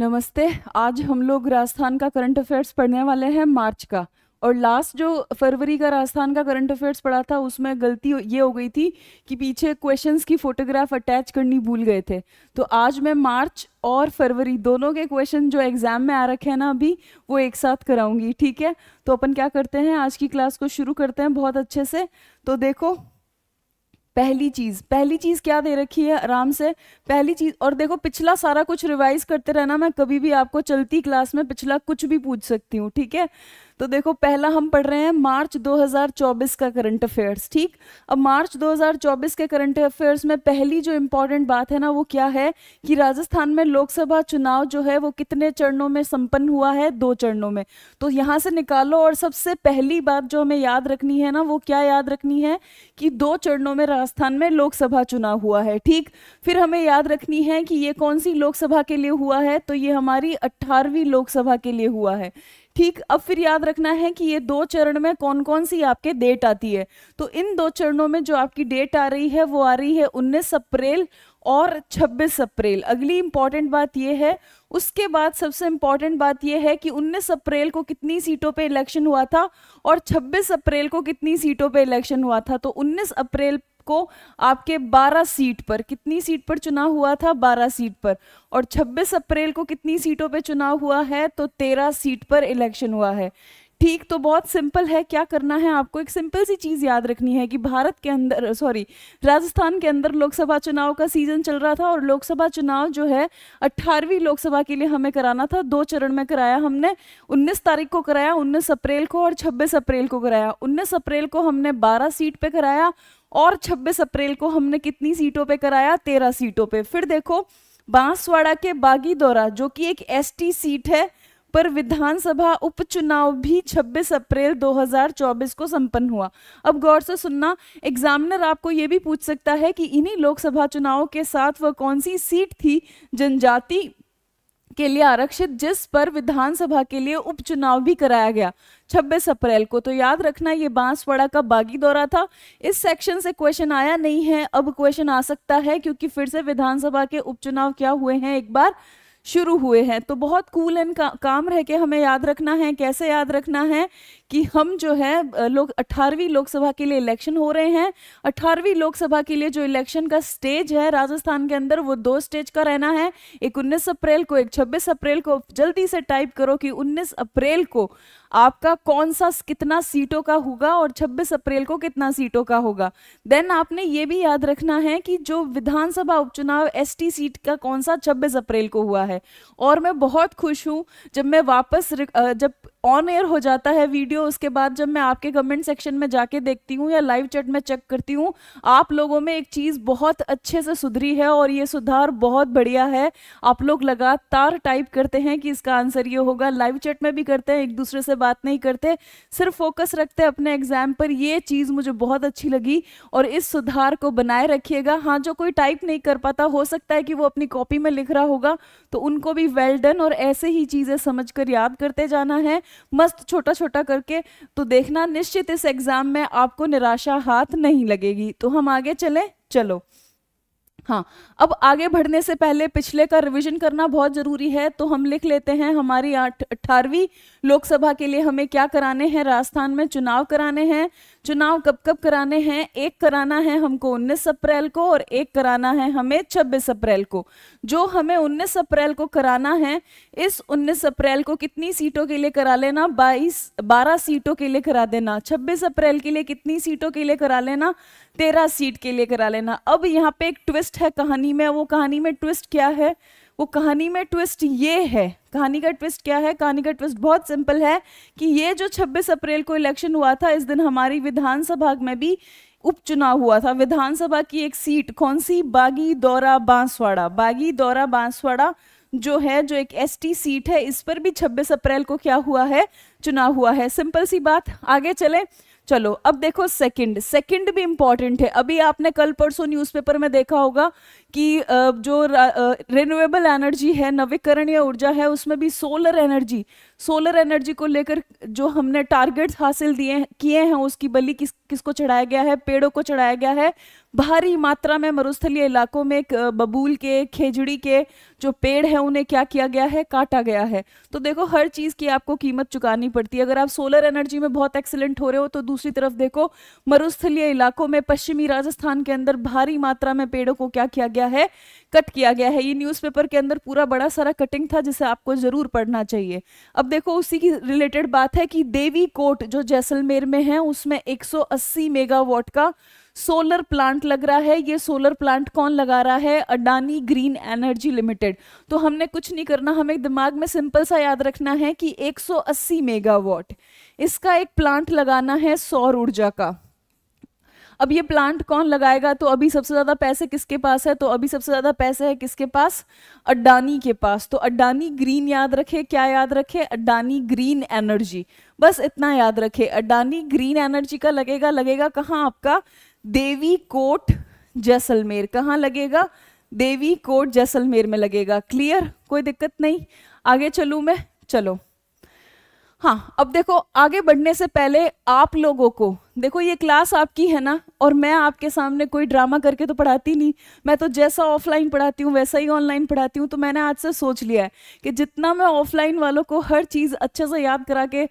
नमस्ते आज हम लोग राजस्थान का करंट अफेयर्स पढ़ने वाले हैं मार्च का और लास्ट जो फरवरी का राजस्थान का करंट अफेयर्स पढ़ा था उसमें गलती ये हो गई थी कि पीछे क्वेश्चंस की फोटोग्राफ अटैच करनी भूल गए थे तो आज मैं मार्च और फरवरी दोनों के क्वेश्चन जो एग्ज़ाम में आ रखे हैं ना अभी वो एक साथ कराऊंगी ठीक है तो अपन क्या करते हैं आज की क्लास को शुरू करते हैं बहुत अच्छे से तो देखो पहली चीज़ पहली चीज़ क्या दे रखी है आराम से पहली चीज़ और देखो पिछला सारा कुछ रिवाइज करते रहना मैं कभी भी आपको चलती क्लास में पिछला कुछ भी पूछ सकती हूँ ठीक है तो देखो पहला हम पढ़ रहे हैं मार्च 2024 का करंट अफेयर्स ठीक अब मार्च 2024 के करंट अफेयर्स में पहली जो इम्पोर्टेंट बात है ना वो क्या है कि राजस्थान में लोकसभा चुनाव जो है वो कितने चरणों में संपन्न हुआ है दो चरणों में तो यहाँ से निकालो और सबसे पहली बात जो हमें याद रखनी है ना वो क्या याद रखनी है कि दो चरणों में राजस्थान में लोकसभा चुनाव हुआ है ठीक फिर हमें याद रखनी है कि ये कौन सी लोकसभा के लिए हुआ है तो ये हमारी अट्ठारहवीं लोकसभा के लिए हुआ है ठीक अब फिर याद रखना है कि ये दो चरण में कौन कौन सी आपके डेट आती है तो इन दो चरणों में जो आपकी डेट आ रही है वो आ रही है उन्नीस अप्रैल और 26 अप्रैल अगली इंपॉर्टेंट बात यह है उसके बाद सबसे इंपॉर्टेंट बात यह है कि 19 अप्रैल को कितनी सीटों पे इलेक्शन हुआ था और 26 अप्रैल को कितनी सीटों पे इलेक्शन हुआ था तो 19 अप्रैल को आपके 12 सीट पर कितनी सीट पर चुनाव हुआ था 12 सीट पर और 26 अप्रैल को कितनी सीटों पे चुनाव हुआ है तो 13 सीट पर इलेक्शन हुआ है ठीक तो बहुत सिंपल है क्या करना है आपको एक सिंपल सी चीज़ याद रखनी है कि भारत के अंदर सॉरी राजस्थान के अंदर लोकसभा चुनाव का सीजन चल रहा था और लोकसभा चुनाव जो है अट्ठारहवीं लोकसभा के लिए हमें कराना था दो चरण में कराया हमने उन्नीस तारीख को कराया उन्नीस अप्रैल को और छब्बीस अप्रैल को कराया उन्नीस अप्रैल को हमने बारह सीट पे कराया और 26 अप्रैल को हमने कितनी सीटों पे कराया 13 सीटों पे फिर देखो बांसवाड़ा के बागी दौरा जो कि एक एसटी सीट है पर विधानसभा उपचुनाव भी 26 अप्रैल 2024 को संपन्न हुआ अब गौर से सुनना एग्जामिनर आपको ये भी पूछ सकता है कि इन्हीं लोकसभा चुनाव के साथ वह कौन सी सीट थी जनजाति के लिए आरक्षित जिस पर विधानसभा के लिए उपचुनाव भी कराया गया 26 अप्रैल को तो याद रखना ये बांसवाड़ा का बागी दौरा था इस सेक्शन से क्वेश्चन आया नहीं है अब क्वेश्चन आ सकता है क्योंकि फिर से विधानसभा के उपचुनाव क्या हुए हैं एक बार शुरू हुए हैं तो बहुत कूल एंड का, काम रह के हमें याद रखना है कैसे याद रखना है कि हम जो है लोग अठारहवीं लोकसभा के लिए इलेक्शन हो रहे हैं अठारहवीं लोकसभा के लिए जो इलेक्शन का स्टेज है राजस्थान के अंदर वो दो स्टेज का रहना है एक उन्नीस अप्रैल को एक छब्बीस अप्रैल को जल्दी से टाइप करो कि उन्नीस अप्रैल को आपका कौन सा कितना सीटों का होगा और 26 अप्रैल को कितना सीटों का होगा देन आपने ये भी याद रखना है कि जो विधानसभा उपचुनाव एसटी सीट का कौन सा 26 अप्रैल को हुआ है और मैं बहुत खुश हूँ जब मैं वापस जब ऑन एयर हो जाता है वीडियो उसके बाद जब मैं आपके कमेंट सेक्शन में जाके देखती हूँ या लाइव चैट में चेक करती हूँ आप लोगों में एक चीज़ बहुत अच्छे से सुधरी है और ये सुधार बहुत बढ़िया है आप लोग लगातार टाइप करते हैं कि इसका आंसर ये होगा लाइव चैट में भी करते हैं एक दूसरे से बात नहीं करते सिर्फ फोकस रखते हैं अपने एग्जाम पर ये चीज़ मुझे बहुत अच्छी लगी और इस सुधार को बनाए रखिएगा हाँ जो कोई टाइप नहीं कर पाता हो सकता है कि वो अपनी कॉपी में लिख रहा होगा तो उनको भी वेल डन और ऐसे ही चीज़ें समझ कर याद करते जाना है मस्त छोटा छोटा करके तो देखना निश्चित इस एग्ज़ाम में आपको निराशा हाथ नहीं लगेगी तो हम आगे चले चलो हाँ अब आगे बढ़ने से पहले पिछले का रिवीजन करना बहुत ज़रूरी है तो हम लिख लेते हैं हमारी अठारहवीं लोकसभा के लिए हमें क्या कराने हैं राजस्थान में चुनाव कराने हैं चुनाव कब कब कराने हैं एक कराना है हमको 19 अप्रैल को और एक कराना है हमें 26 अप्रैल को जो हमें 19 अप्रैल को कराना है इस 19 अप्रैल को कितनी सीटों के लिए करा लेना 22 12 सीटों के लिए करा देना 26 अप्रैल के लिए कितनी सीटों के लिए करा लेना 13 सीट के लिए करा लेना अब यहाँ पे एक ट्विस्ट है कहानी में वो कहानी में ट्विस्ट क्या है वो कहानी में ट्विस्ट ये है कहानी का ट्विस्ट क्या है कहानी का ट्विस्ट बहुत सिंपल है कि ये जो 26 अप्रैल को इलेक्शन हुआ था इस दिन हमारी विधानसभा में भी उपचुनाव हुआ था विधानसभा की एक सीट कौन सी बागी दौरा बांसवाड़ा बागी दौरा बांसवाड़ा जो है जो एक एसटी सीट है इस पर भी 26 अप्रैल को क्या हुआ है चुनाव हुआ है सिंपल सी बात आगे चलें चलो अब देखो सेकंड सेकंड भी इंपॉर्टेंट है अभी आपने कल परसों न्यूज़पेपर में देखा होगा कि जो रिन्यूएबल एनर्जी है नवीकरणीय ऊर्जा है उसमें भी सोलर एनर्जी सोलर एनर्जी को लेकर जो हमने टारगेट्स हासिल दिए किए हैं उसकी बलि किस किसको चढ़ाया गया है पेड़ों को चढ़ाया गया है भारी मात्रा में मरुस्थलीय इलाकों में बबूल के खेजड़ी के जो पेड़ हैं उन्हें क्या किया गया है काटा गया है तो देखो हर चीज़ की आपको कीमत चुकानी पड़ती है अगर आप सोलर एनर्जी में बहुत एक्सीलेंट हो रहे हो तो दूसरी तरफ देखो मरुस्थलीय इलाकों में पश्चिमी राजस्थान के अंदर भारी मात्रा में पेड़ों को क्या किया गया है कट किया गया है ये न्यूज़पेपर के अंदर पूरा बड़ा सारा कटिंग था जिसे आपको ज़रूर पढ़ना चाहिए अब देखो उसी की रिलेटेड बात है कि देवी कोट जो जैसलमेर में है उसमें 180 मेगावाट का सोलर प्लांट लग रहा है ये सोलर प्लांट कौन लगा रहा है अडानी ग्रीन एनर्जी लिमिटेड तो हमने कुछ नहीं करना हमें दिमाग में सिंपल सा याद रखना है कि 180 मेगावाट इसका एक प्लांट लगाना है सौर ऊर्जा का अब ये प्लांट कौन लगाएगा तो अभी सबसे ज़्यादा पैसे किसके पास है तो अभी सबसे ज़्यादा पैसे है किसके पास अड्डानी के पास तो अड्डानी ग्रीन याद रखे क्या याद रखे अड्डानी ग्रीन एनर्जी बस इतना याद रखे अड्डानी ग्रीन एनर्जी का लगेगा लगेगा कहाँ आपका देवी कोट जैसलमेर कहाँ लगेगा देवी कोट जैसलमेर में लगेगा क्लियर कोई दिक्कत नहीं आगे चलू मैं चलो हाँ अब देखो आगे बढ़ने से पहले आप लोगों को देखो ये क्लास आपकी है ना और मैं आपके सामने कोई ड्रामा करके तो पढ़ाती नहीं मैं तो जैसा ऑफलाइन पढ़ाती हूँ वैसा ही ऑनलाइन पढ़ाती हूँ तो मैंने आज से सोच लिया है कि जितना मैं ऑफलाइन वालों को हर चीज़ अच्छे से याद करा के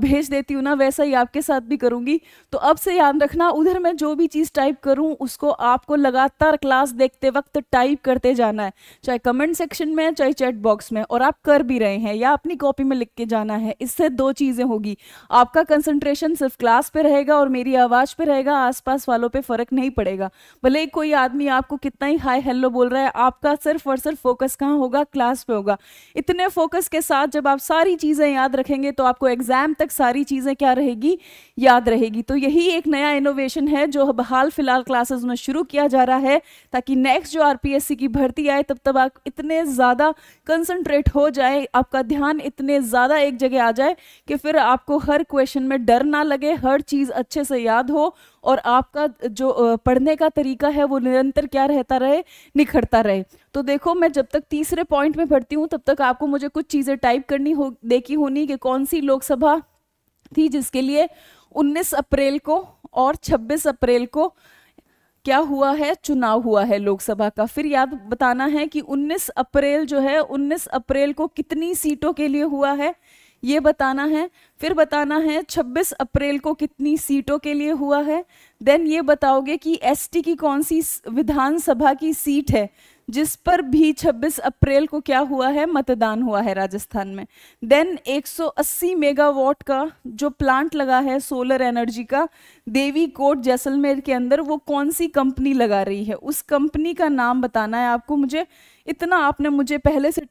भेज देती हूँ ना वैसा ही आपके साथ भी करूँगी तो अब से याद रखना उधर मैं जो भी चीज़ टाइप करूँ उसको आपको लगातार क्लास देखते वक्त टाइप करते जाना है चाहे कमेंट सेक्शन में चाहे चैट बॉक्स में और आप कर भी रहे हैं या अपनी कॉपी में लिख के जाना है इससे दो चीज़ें होगी आपका कंसनट्रेशन सिर्फ क्लास पर रहेगा रहेगा और मेरी आवाज़ पे रहेगा आसपास वालों पे फ़र्क नहीं पड़ेगा भले ही कोई आदमी आपको कितना ही हाय हेलो बोल रहा है आपका सिर्फ और सिर्फ फोकस कहाँ होगा क्लास पे होगा इतने फोकस के साथ जब आप सारी चीज़ें याद रखेंगे तो आपको एग्ज़ाम तक सारी चीज़ें क्या रहेगी याद रहेगी तो यही एक नया इनोवेशन है जो अब हाल फिलहाल क्लासेस में शुरू किया जा रहा है ताकि नेक्स्ट जो आरपीएससी की भर्ती आए तब तब आप इतने ज़्यादा कंसंट्रेट हो जाए आपका ध्यान इतने ज़्यादा एक जगह आ जाए कि फिर आपको हर क्वेश्चन में डर ना लगे हर चीज़ अच्छे से याद हो और आपका जो पढ़ने का तरीका है वो निरंतर क्या रहता रहे निखरता रहे तो देखो मैं जब तक तीसरे पॉइंट में पढ़ती हूँ तब तक आपको मुझे कुछ चीज़ें टाइप करनी हो देखी होनी कि कौन सी लोकसभा थी जिसके लिए 19 अप्रैल को और 26 अप्रैल को क्या हुआ है चुनाव हुआ है लोकसभा का फिर याद बताना है कि 19 अप्रैल जो है 19 अप्रैल को कितनी सीटों के लिए हुआ है ये बताना है फिर बताना है 26 अप्रैल को कितनी सीटों के लिए हुआ है देन ये बताओगे कि एसटी की कौन सी विधानसभा की सीट है जिस पर भी 26 अप्रैल को क्या हुआ है मतदान हुआ है राजस्थान में देन 180 मेगावाट का जो प्लांट लगा है सोलर एनर्जी का देवी कोट जैसलमेर के अंदर वो कौन सी कंपनी लगा रही है उस कंपनी का नाम बताना है आपको मुझे इतना आपने मुझे पहले से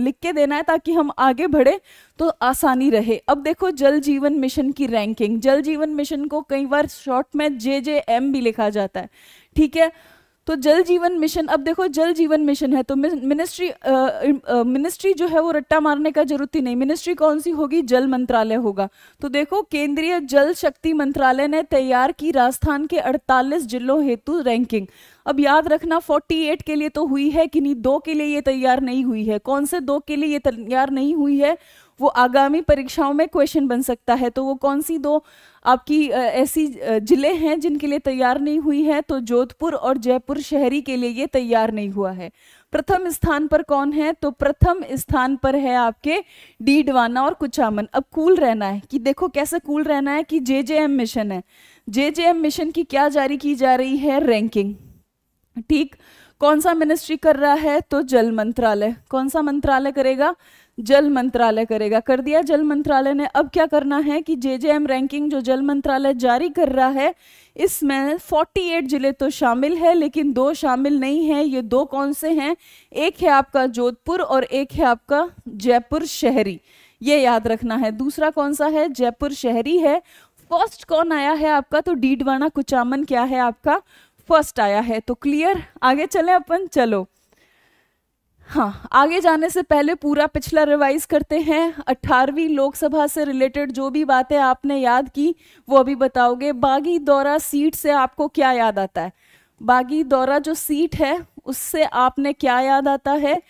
लिख के देना है ताकि हम आगे बढ़े तो आसानी रहे अब देखो जल जीवन मिशन की रैंकिंग जल जीवन मिशन को कई बार शॉर्ट में जे जे एम भी लिखा जाता है ठीक है तो जल जीवन मिशन अब देखो जल जीवन मिशन है तो मिनिस्ट्री मिनिस्ट्री जो है वो रट्टा मारने का जरूरत ही नहीं मिनिस्ट्री कौन सी होगी जल मंत्रालय होगा तो देखो केंद्रीय जल शक्ति मंत्रालय ने तैयार की राजस्थान के 48 जिलों हेतु रैंकिंग अब याद रखना 48 के लिए तो हुई है कि नहीं दो के लिए ये तैयार नहीं हुई है कौन से दो के लिए ये तैयार नहीं हुई है वो आगामी परीक्षाओं में क्वेश्चन बन सकता है तो वो कौन सी दो आपकी ऐसी ज़िले हैं जिनके लिए तैयार नहीं हुई है तो जोधपुर और जयपुर शहरी के लिए ये तैयार नहीं हुआ है प्रथम स्थान पर कौन है तो प्रथम स्थान पर है आपके डीडवाना और कुचामन अब कूल रहना है कि देखो कैसे कूल रहना है कि जे जे एम मिशन है जे जे एम मिशन की क्या जारी की जा रही है रैंकिंग ठीक कौन सा मिनिस्ट्री कर रहा है तो जल मंत्रालय कौन सा मंत्रालय करेगा जल मंत्रालय करेगा कर दिया जल मंत्रालय ने अब क्या करना है कि जे जे एम रैंकिंग जो जल मंत्रालय जारी कर रहा है इसमें 48 जिले तो शामिल है लेकिन दो शामिल नहीं है ये दो कौन से हैं एक है आपका जोधपुर और एक है आपका जयपुर शहरी ये याद रखना है दूसरा कौन सा है जयपुर शहरी है फर्स्ट कौन आया है आपका तो डीडवाना कुचामन क्या है आपका फर्स्ट आया है तो क्लियर आगे चले अपन चलो हाँ आगे जाने से पहले पूरा पिछला रिवाइज करते हैं अठारहवीं लोकसभा से रिलेटेड जो भी बातें आपने याद की वो अभी बताओगे बागी दौरा सीट से आपको क्या याद आता है बागी दौरा जो सीट है उससे आपने क्या याद आता है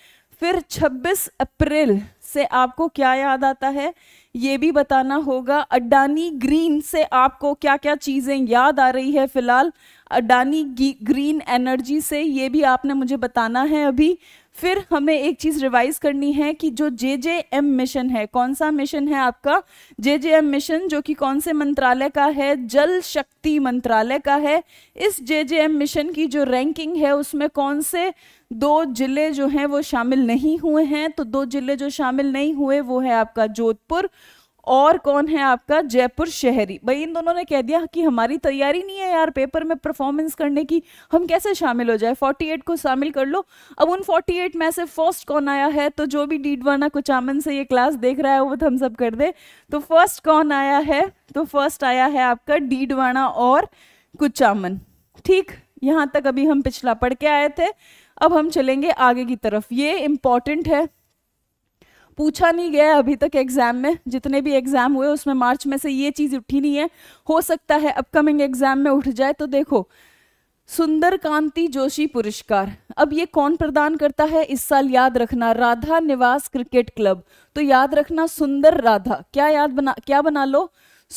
फिर 26 अप्रैल से आपको क्या याद आता है ये भी बताना होगा अडानी ग्रीन से आपको क्या क्या चीज़ें याद आ रही है फिलहाल अडानी ग्रीन एनर्जी से ये भी आपने मुझे बताना है अभी फिर हमें एक चीज़ रिवाइज करनी है कि जो जे जे एम मिशन है कौन सा मिशन है आपका जे जे एम मिशन जो कि कौन से मंत्रालय का है जल शक्ति मंत्रालय का है इस जे जे एम मिशन की जो रैंकिंग है उसमें कौन से दो ज़िले जो हैं वो शामिल नहीं हुए हैं तो दो ज़िले जो शामिल नहीं हुए वो है आपका जोधपुर और कौन है आपका जयपुर शहरी भाई इन दोनों ने कह दिया कि हमारी तैयारी नहीं है यार पेपर में परफॉर्मेंस करने की हम कैसे शामिल हो जाए 48 को शामिल कर लो अब उन 48 में से फर्स्ट कौन आया है तो जो भी डीडवाना कुचामन से ये क्लास देख रहा है वो थम्स अप कर दे तो फर्स्ट कौन आया है तो फर्स्ट आया है आपका डीडवाना और कुचामन ठीक यहाँ तक अभी हम पिछला पढ़ के आए थे अब हम चलेंगे आगे की तरफ ये इम्पॉर्टेंट है पूछा नहीं गया अभी तक एग्जाम में जितने भी एग्जाम हुए उसमें मार्च में से ये चीज उठी नहीं है हो सकता है अपकमिंग एग्जाम में उठ जाए तो देखो सुंदर कांति जोशी पुरस्कार अब ये कौन प्रदान करता है इस साल याद रखना राधा निवास क्रिकेट क्लब तो याद रखना सुंदर राधा क्या याद बना क्या बना लो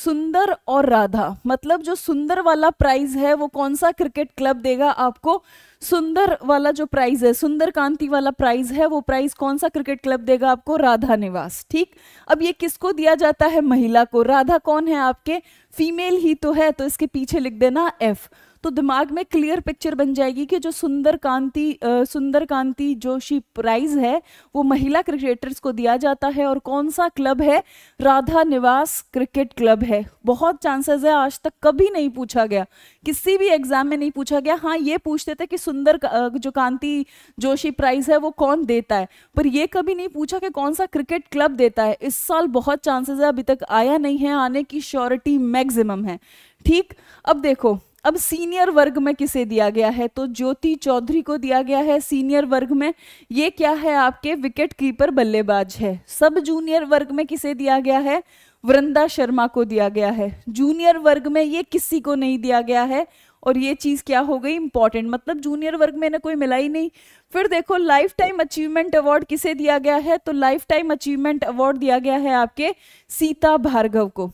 सुंदर और राधा मतलब जो सुंदर वाला प्राइज है वो कौन सा क्रिकेट क्लब देगा आपको सुंदर वाला जो प्राइज है सुंदर कांति वाला प्राइज है वो प्राइज कौन सा क्रिकेट क्लब देगा आपको राधा निवास ठीक अब ये किसको दिया जाता है महिला को राधा कौन है आपके फीमेल ही तो है तो इसके पीछे लिख देना एफ तो दिमाग में क्लियर पिक्चर बन जाएगी कि जो सुंदर कांति सुंदर कांति जोशी प्राइज है वो महिला क्रिकेटर्स को दिया जाता है और कौन सा क्लब है राधा निवास क्रिकेट क्लब है बहुत चांसेस है आज तक कभी नहीं पूछा गया किसी भी एग्जाम में नहीं पूछा गया हाँ ये पूछते थे कि सुंदर जो कांति जोशी प्राइज है वो कौन देता है पर ये कभी नहीं पूछा कि कौन सा क्रिकेट क्लब देता है इस साल बहुत चांसेस है अभी तक आया नहीं है आने की श्योरिटी मैक्सिमम है ठीक अब देखो अब सीनियर वर्ग में किसे दिया गया है तो ज्योति चौधरी को दिया गया है सीनियर वर्ग में ये क्या है आपके विकेट कीपर बल्लेबाज है सब जूनियर वर्ग में किसे दिया गया है वृंदा शर्मा को दिया गया है जूनियर वर्ग में ये किसी को नहीं दिया गया है और ये चीज़ क्या हो गई इंपॉर्टेंट मतलब जूनियर वर्ग में ना कोई मिला ही नहीं फिर देखो लाइफ टाइम अचीवमेंट अवार्ड किसे दिया गया है तो लाइफ टाइम अचीवमेंट अवार्ड दिया गया है आपके सीता भार्गव को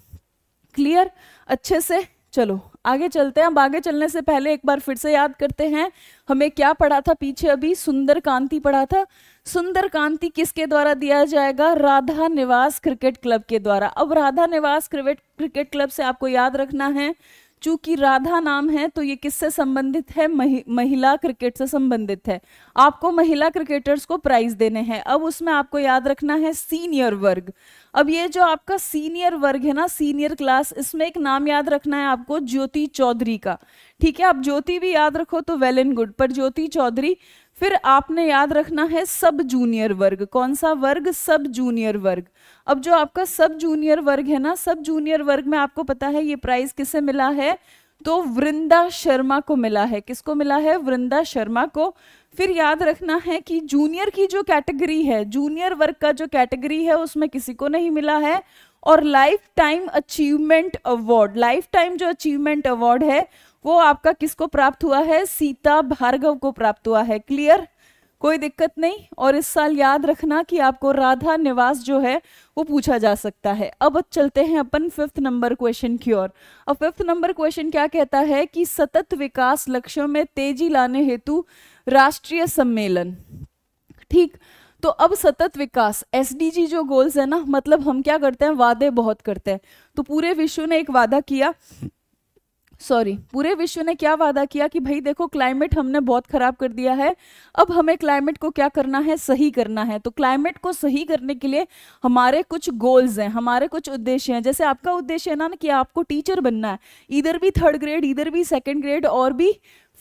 क्लियर अच्छे से चलो आगे चलते हैं अब आगे चलने से पहले एक बार फिर से याद करते हैं हमें क्या पढ़ा था पीछे अभी सुंदर कांति पढ़ा था सुंदर कांति किसके द्वारा दिया जाएगा राधा निवास क्रिकेट क्लब के द्वारा अब राधा निवास क्रिकेट क्रिकेट क्लब से आपको याद रखना है चूंकि राधा नाम है तो ये किससे संबंधित है महि, महिला क्रिकेट से संबंधित है आपको महिला क्रिकेटर्स को प्राइज देने हैं अब उसमें आपको याद रखना है सीनियर वर्ग अब ये जो आपका सीनियर वर्ग है ना सीनियर क्लास इसमें एक नाम याद रखना है आपको ज्योति चौधरी का ठीक है आप ज्योति भी याद रखो तो वेल एंड गुड पर ज्योति चौधरी फिर आपने याद रखना है सब जूनियर वर्ग कौन सा वर्ग सब जूनियर वर्ग अब जो आपका सब जूनियर वर्ग है ना सब जूनियर वर्ग में आपको पता है ये प्राइज किसे मिला है तो वृंदा शर्मा को मिला है किसको मिला है वृंदा शर्मा को फिर याद रखना है कि जूनियर की जो कैटेगरी है जूनियर वर्ग का जो कैटेगरी है उसमें किसी को नहीं मिला है और lifetime achievement award lifetime जो अचीवमेंट अवार्ड है वो आपका किसको प्राप्त हुआ है सीता भार्गव को प्राप्त हुआ है क्लियर कोई दिक्कत नहीं और इस साल याद रखना कि आपको राधा निवास जो है वो पूछा जा सकता है अब चलते हैं अपन फिफ्थ नंबर क्वेश्चन की ओर अब फिफ्थ नंबर क्वेश्चन क्या कहता है कि सतत विकास लक्ष्यों में तेजी लाने हेतु राष्ट्रीय सम्मेलन ठीक तो अब सतत विकास एस जो गोल्स है ना मतलब हम क्या करते हैं वादे बहुत करते हैं तो पूरे विश्व ने एक वादा किया सॉरी पूरे विश्व ने क्या वादा किया कि भाई देखो क्लाइमेट हमने बहुत खराब कर दिया है अब हमें क्लाइमेट को क्या करना है सही करना है तो क्लाइमेट को सही करने के लिए हमारे कुछ गोल्स हैं हमारे कुछ उद्देश्य हैं जैसे आपका उद्देश्य है ना कि आपको टीचर बनना है इधर भी थर्ड ग्रेड इधर भी सेकेंड ग्रेड और भी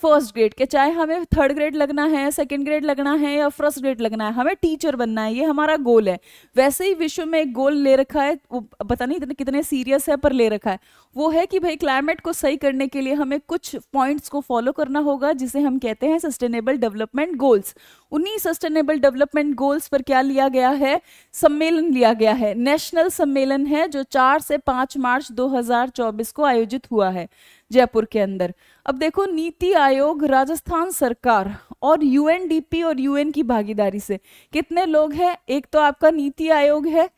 फर्स्ट ग्रेड के चाहे हमें थर्ड ग्रेड लगना है सेकेंड ग्रेड लगना है या फर्स्ट ग्रेड लगना है हमें टीचर बनना है ये हमारा गोल है वैसे ही विश्व में एक गोल ले रखा है वो पता नहीं इतने कितने सीरियस है पर ले रखा है वो है कि भाई क्लाइमेट को सही करने के लिए हमें कुछ पॉइंट्स को फॉलो करना होगा जिसे हम कहते हैं सस्टेनेबल डेवलपमेंट गोल्स उन्हीं सस्टेनेबल डेवलपमेंट गोल्स पर क्या लिया गया है सम्मेलन लिया गया है नेशनल सम्मेलन है जो चार से पांच मार्च 2024 को आयोजित हुआ है जयपुर के अंदर अब देखो नीति आयोग राजस्थान सरकार और यूएनडीपी और यूएन की भागीदारी से कितने लोग हैं एक तो आपका नीति आयोग है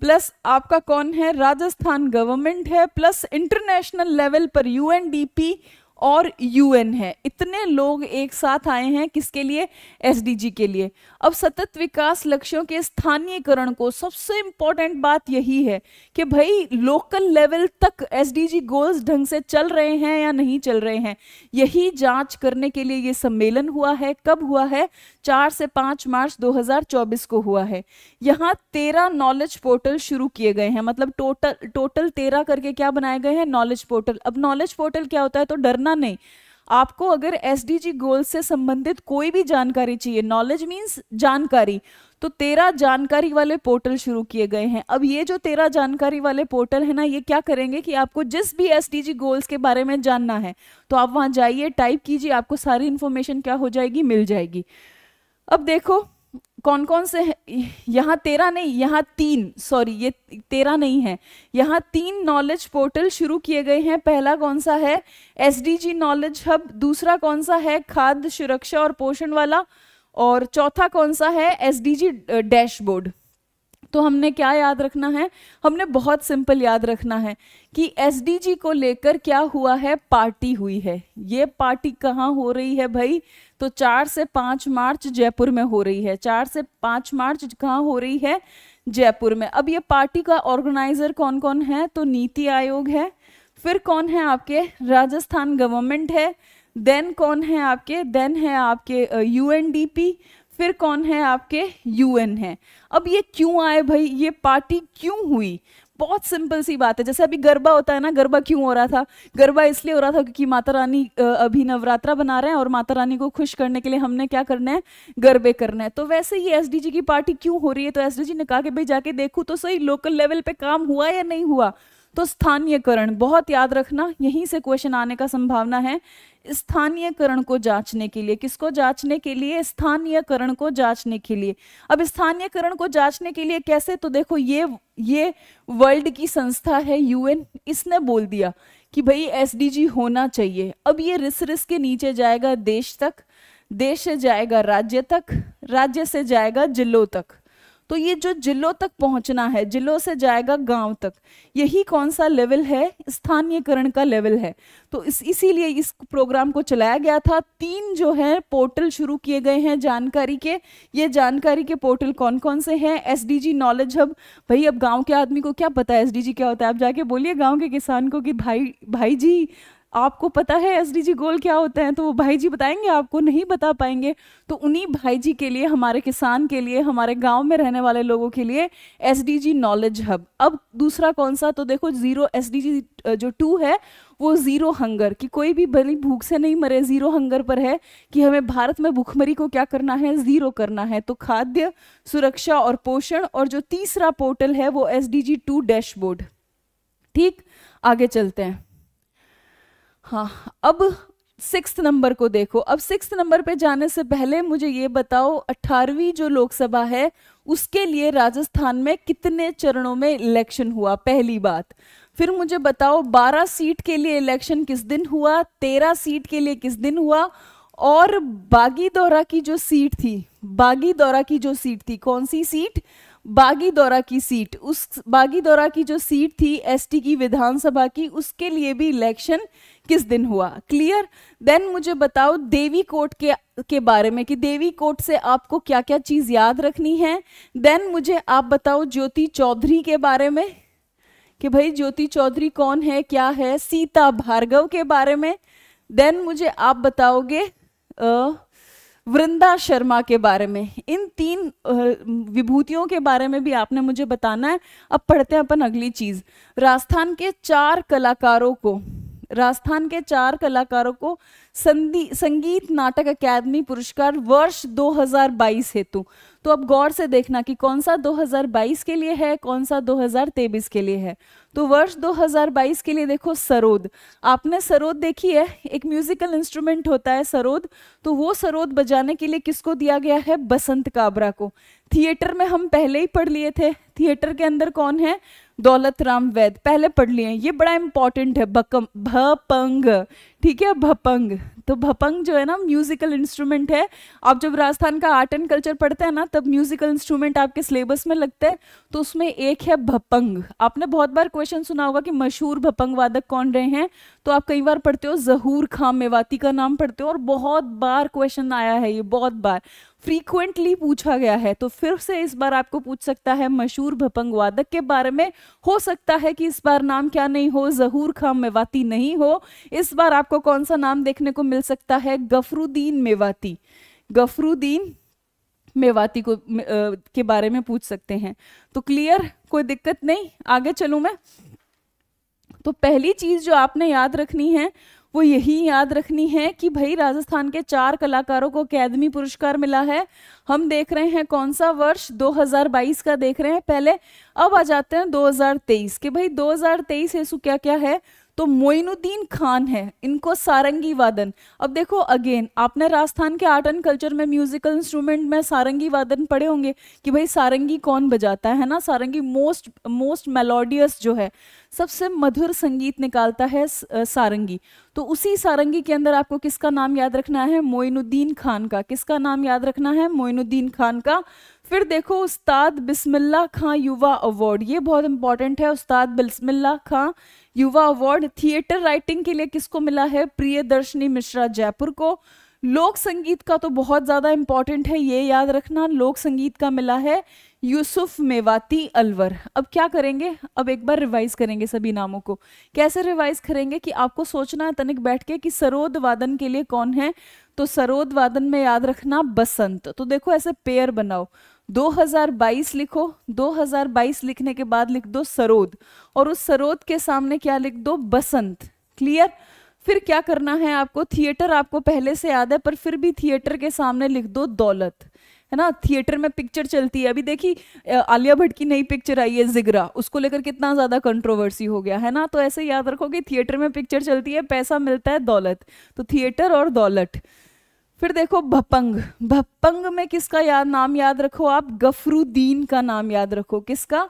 प्लस आपका कौन है राजस्थान गवर्नमेंट है प्लस इंटरनेशनल लेवल पर यूएनडीपी और यूएन है इतने लोग एक साथ आए हैं किसके लिए एसडीजी के लिए अब सतत विकास लक्ष्यों के स्थानीयकरण को सबसे इंपॉर्टेंट बात यही है कि भाई लोकल लेवल तक एसडीजी गोल्स ढंग से चल रहे हैं या नहीं चल रहे हैं यही जांच करने के लिए ये सम्मेलन हुआ है कब हुआ है चार से पांच मार्च दो को हुआ है यहाँ तेरह नॉलेज पोर्टल शुरू किए गए हैं मतलब टोटल टोटल तेरह करके क्या बनाए गए हैं नॉलेज पोर्टल अब नॉलेज पोर्टल क्या होता है तो डरना करना नहीं आपको अगर एस गोल्स से संबंधित कोई भी जानकारी चाहिए नॉलेज मीन्स जानकारी तो तेरा जानकारी वाले पोर्टल शुरू किए गए हैं अब ये जो तेरा जानकारी वाले पोर्टल है ना ये क्या करेंगे कि आपको जिस भी एस डी गोल्स के बारे में जानना है तो आप वहाँ जाइए टाइप कीजिए आपको सारी इन्फॉर्मेशन क्या हो जाएगी मिल जाएगी अब देखो कौन कौन से है यहाँ तेरह नहीं यहाँ तीन सॉरी ये तेरह नहीं है यहाँ तीन नॉलेज पोर्टल शुरू किए गए हैं पहला कौन सा है एस नॉलेज हब दूसरा कौन सा है खाद्य सुरक्षा और पोषण वाला और चौथा कौन सा है एस डैशबोर्ड तो हमने क्या याद रखना है हमने बहुत सिंपल याद रखना है कि एस को लेकर क्या हुआ है पार्टी हुई है ये पार्टी कहाँ हो रही है भाई तो चार से पांच मार्च जयपुर में हो रही है चार से पांच मार्च कहाँ हो रही है जयपुर में अब ये पार्टी का ऑर्गेनाइजर कौन कौन है तो नीति आयोग है फिर कौन है आपके राजस्थान गवर्नमेंट है देन कौन है आपके देन है आपके यू फिर कौन है आपके यूएन है अब ये क्यों आए भाई ये पार्टी क्यों हुई बहुत सिंपल सी बात है जैसे अभी गरबा होता है ना गरबा क्यों हो रहा था गरबा इसलिए हो रहा था क्योंकि माता रानी अभी नवरात्रा बना रहे हैं और माता रानी को खुश करने के लिए हमने क्या करना है गरबे करना है तो वैसे ही एस की पार्टी क्यों हो रही है तो एस ने कहा कि भाई जाके देखू तो सही लोकल लेवल पे काम हुआ या नहीं हुआ तो स्थानीयकरण बहुत याद रखना यहीं से क्वेश्चन आने का संभावना है स्थानीयकरण को जांचने के लिए किसको जांचने के लिए स्थानीयकरण को जांचने के लिए अब स्थानीयकरण को जांचने के लिए कैसे तो देखो ये ये वर्ल्ड की संस्था है यूएन इसने बोल दिया कि भाई एसडीजी होना चाहिए अब ये रिस रिस के नीचे जाएगा देश तक देश से जाएगा राज्य तक राज्य से जाएगा जिलों तक तो ये जो जिलों तक पहुंचना है जिलों से जाएगा गांव तक यही कौन सा लेवल है स्थानीयकरण का लेवल है तो इस इसीलिए इस प्रोग्राम को चलाया गया था तीन जो है पोर्टल शुरू किए गए हैं जानकारी के ये जानकारी के पोर्टल कौन कौन से हैं एस नॉलेज हब भाई अब गाँव के आदमी को क्या पता है एस क्या होता है आप जाके बोलिए गाँव के किसान को कि भाई भाई जी आपको पता है एसडीजी गोल क्या होते हैं तो वो भाई जी बताएंगे आपको नहीं बता पाएंगे तो उन्हीं भाई जी के लिए हमारे किसान के लिए हमारे गांव में रहने वाले लोगों के लिए एसडीजी नॉलेज हब अब दूसरा कौन सा तो देखो जीरो एसडीजी जो टू है वो जीरो हंगर कि कोई भी बनी भूख से नहीं मरे जीरो हंगर पर है कि हमें भारत में भूखमरी को क्या करना है जीरो करना है तो खाद्य सुरक्षा और पोषण और जो तीसरा पोर्टल है वो S D G two dashboard ठीक आगे चलते हैं हाँ अब सिक्स नंबर को देखो अब सिक्स नंबर पे जाने से पहले मुझे ये बताओ अठारहवीं जो लोकसभा है उसके लिए राजस्थान में कितने चरणों में इलेक्शन हुआ पहली बात फिर मुझे बताओ बारह सीट के लिए इलेक्शन किस दिन हुआ तेरह सीट के लिए किस दिन हुआ और बागी दौरा की जो सीट थी बागी दौरा की जो सीट थी कौन सी सीट बागी दौरा की सीट उस बागी दौरा की जो सीट थी एसटी की विधानसभा की उसके लिए भी इलेक्शन किस दिन हुआ क्लियर देन मुझे बताओ देवी कोट के के बारे में कि देवी कोट से आपको क्या क्या चीज़ याद रखनी है देन मुझे आप बताओ ज्योति चौधरी के बारे में कि भाई ज्योति चौधरी कौन है क्या है सीता भार्गव के बारे में देन मुझे आप बताओगे आ, वृंदा शर्मा के बारे में इन तीन विभूतियों के बारे में भी आपने मुझे बताना है अब पढ़ते हैं अपन अगली चीज राजस्थान के चार कलाकारों को राजस्थान के चार कलाकारों को संगीत नाटक अकादमी पुरस्कार वर्ष 2022 हेतु तो अब गौर से देखना कि कौन सा 2022 के लिए है कौन सा 2023 के लिए है तो वर्ष 2022 के लिए देखो सरोद आपने सरोद देखी है एक म्यूजिकल इंस्ट्रूमेंट होता है सरोद तो वो सरोद बजाने के लिए किसको दिया गया है बसंत काबरा को थिएटर में हम पहले ही पढ़ लिए थे थिएटर के अंदर कौन है दौलत राम वैद पहले पढ़ लिए ये बड़ा इंपॉर्टेंट है भकम भपंग ठीक है भपंग तो भपंग जो है ना म्यूजिकल इंस्ट्रूमेंट है आप जब राजस्थान का आर्ट एंड कल्चर पढ़ते हैं ना तब म्यूजिकल इंस्ट्रूमेंट आपके सिलेबस में लगता है तो उसमें एक है भपंग आपने बहुत बार क्वेश्चन सुना होगा कि मशहूर भपंग वादक कौन रहे हैं तो आप कई बार पढ़ते हो जहूर खां मेवाती का नाम पढ़ते हो और बहुत बार क्वेश्चन आया है ये बहुत बार फ्रीक्वेंटली पूछा गया है तो फिर से इस बार आपको पूछ सकता है मशहूर भपंग वादक के बारे में हो सकता है कि इस बार नाम क्या नहीं हो जहूर खां मेवाती नहीं हो इस बार आपको कौन सा नाम देखने को मिल सकता है गफरुद्दीन मेवाती गफरुद्दीन मेवाती को आ, के बारे में पूछ सकते हैं तो क्लियर कोई दिक्कत नहीं आगे चलूँ मैं तो पहली चीज जो आपने याद रखनी है वो यही याद रखनी है कि भाई राजस्थान के चार कलाकारों को अकेदमी पुरस्कार मिला है हम देख रहे हैं कौन सा वर्ष 2022 का देख रहे हैं पहले अब आ जाते हैं 2023 के भाई 2023 हजार तेईस क्या क्या है तो मोइनुद्दीन खान है इनको सारंगी वादन अब देखो अगेन आपने राजस्थान के आर्ट एंड कल्चर में म्यूजिकल इंस्ट्रूमेंट में सारंगी वादन पढ़े होंगे कि भाई सारंगी कौन बजाता है ना सारंगी मोस्ट मोस्ट मेलोडियस जो है सबसे मधुर संगीत निकालता है सारंगी तो उसी सारंगी के अंदर आपको किसका नाम याद रखना है मोइनुद्दीन खान का किसका नाम याद रखना है मोइनुद्दीन खान का फिर देखो उस्ताद बिस्मिल्ला खां युवा अवार्ड ये बहुत इंपॉर्टेंट है उस्ताद बिस्मिल्ला खां युवा अवार्ड थिएटर राइटिंग के लिए किसको मिला है दर्शनी मिश्रा जयपुर को लोक संगीत का तो बहुत ज़्यादा इंपॉर्टेंट है ये याद रखना लोक संगीत का मिला है यूसुफ मेवाती अलवर अब क्या करेंगे अब एक बार रिवाइज करेंगे सभी नामों को कैसे रिवाइज करेंगे कि आपको सोचना है तनिक बैठ के कि सरोद वादन के लिए कौन है तो सरोद वादन में याद रखना बसंत तो देखो ऐसे पेयर बनाओ 2022 लिखो 2022 लिखने के बाद लिख दो सरोद और उस सरोद के सामने क्या लिख दो बसंत क्लियर फिर क्या करना है आपको थिएटर आपको पहले से याद है पर फिर भी थिएटर के सामने लिख दो दौलत है ना थिएटर में पिक्चर चलती है अभी देखी आलिया भट्ट की नई पिक्चर आई है जिगरा उसको लेकर कितना ज़्यादा कंट्रोवर्सी हो गया है ना तो ऐसे याद रखो कि थिएटर में पिक्चर चलती है पैसा मिलता है दौलत तो थिएटर और दौलत फिर देखो भपंग भपंग में किसका याद नाम याद रखो आप गफरुद्दीन का नाम याद रखो किसका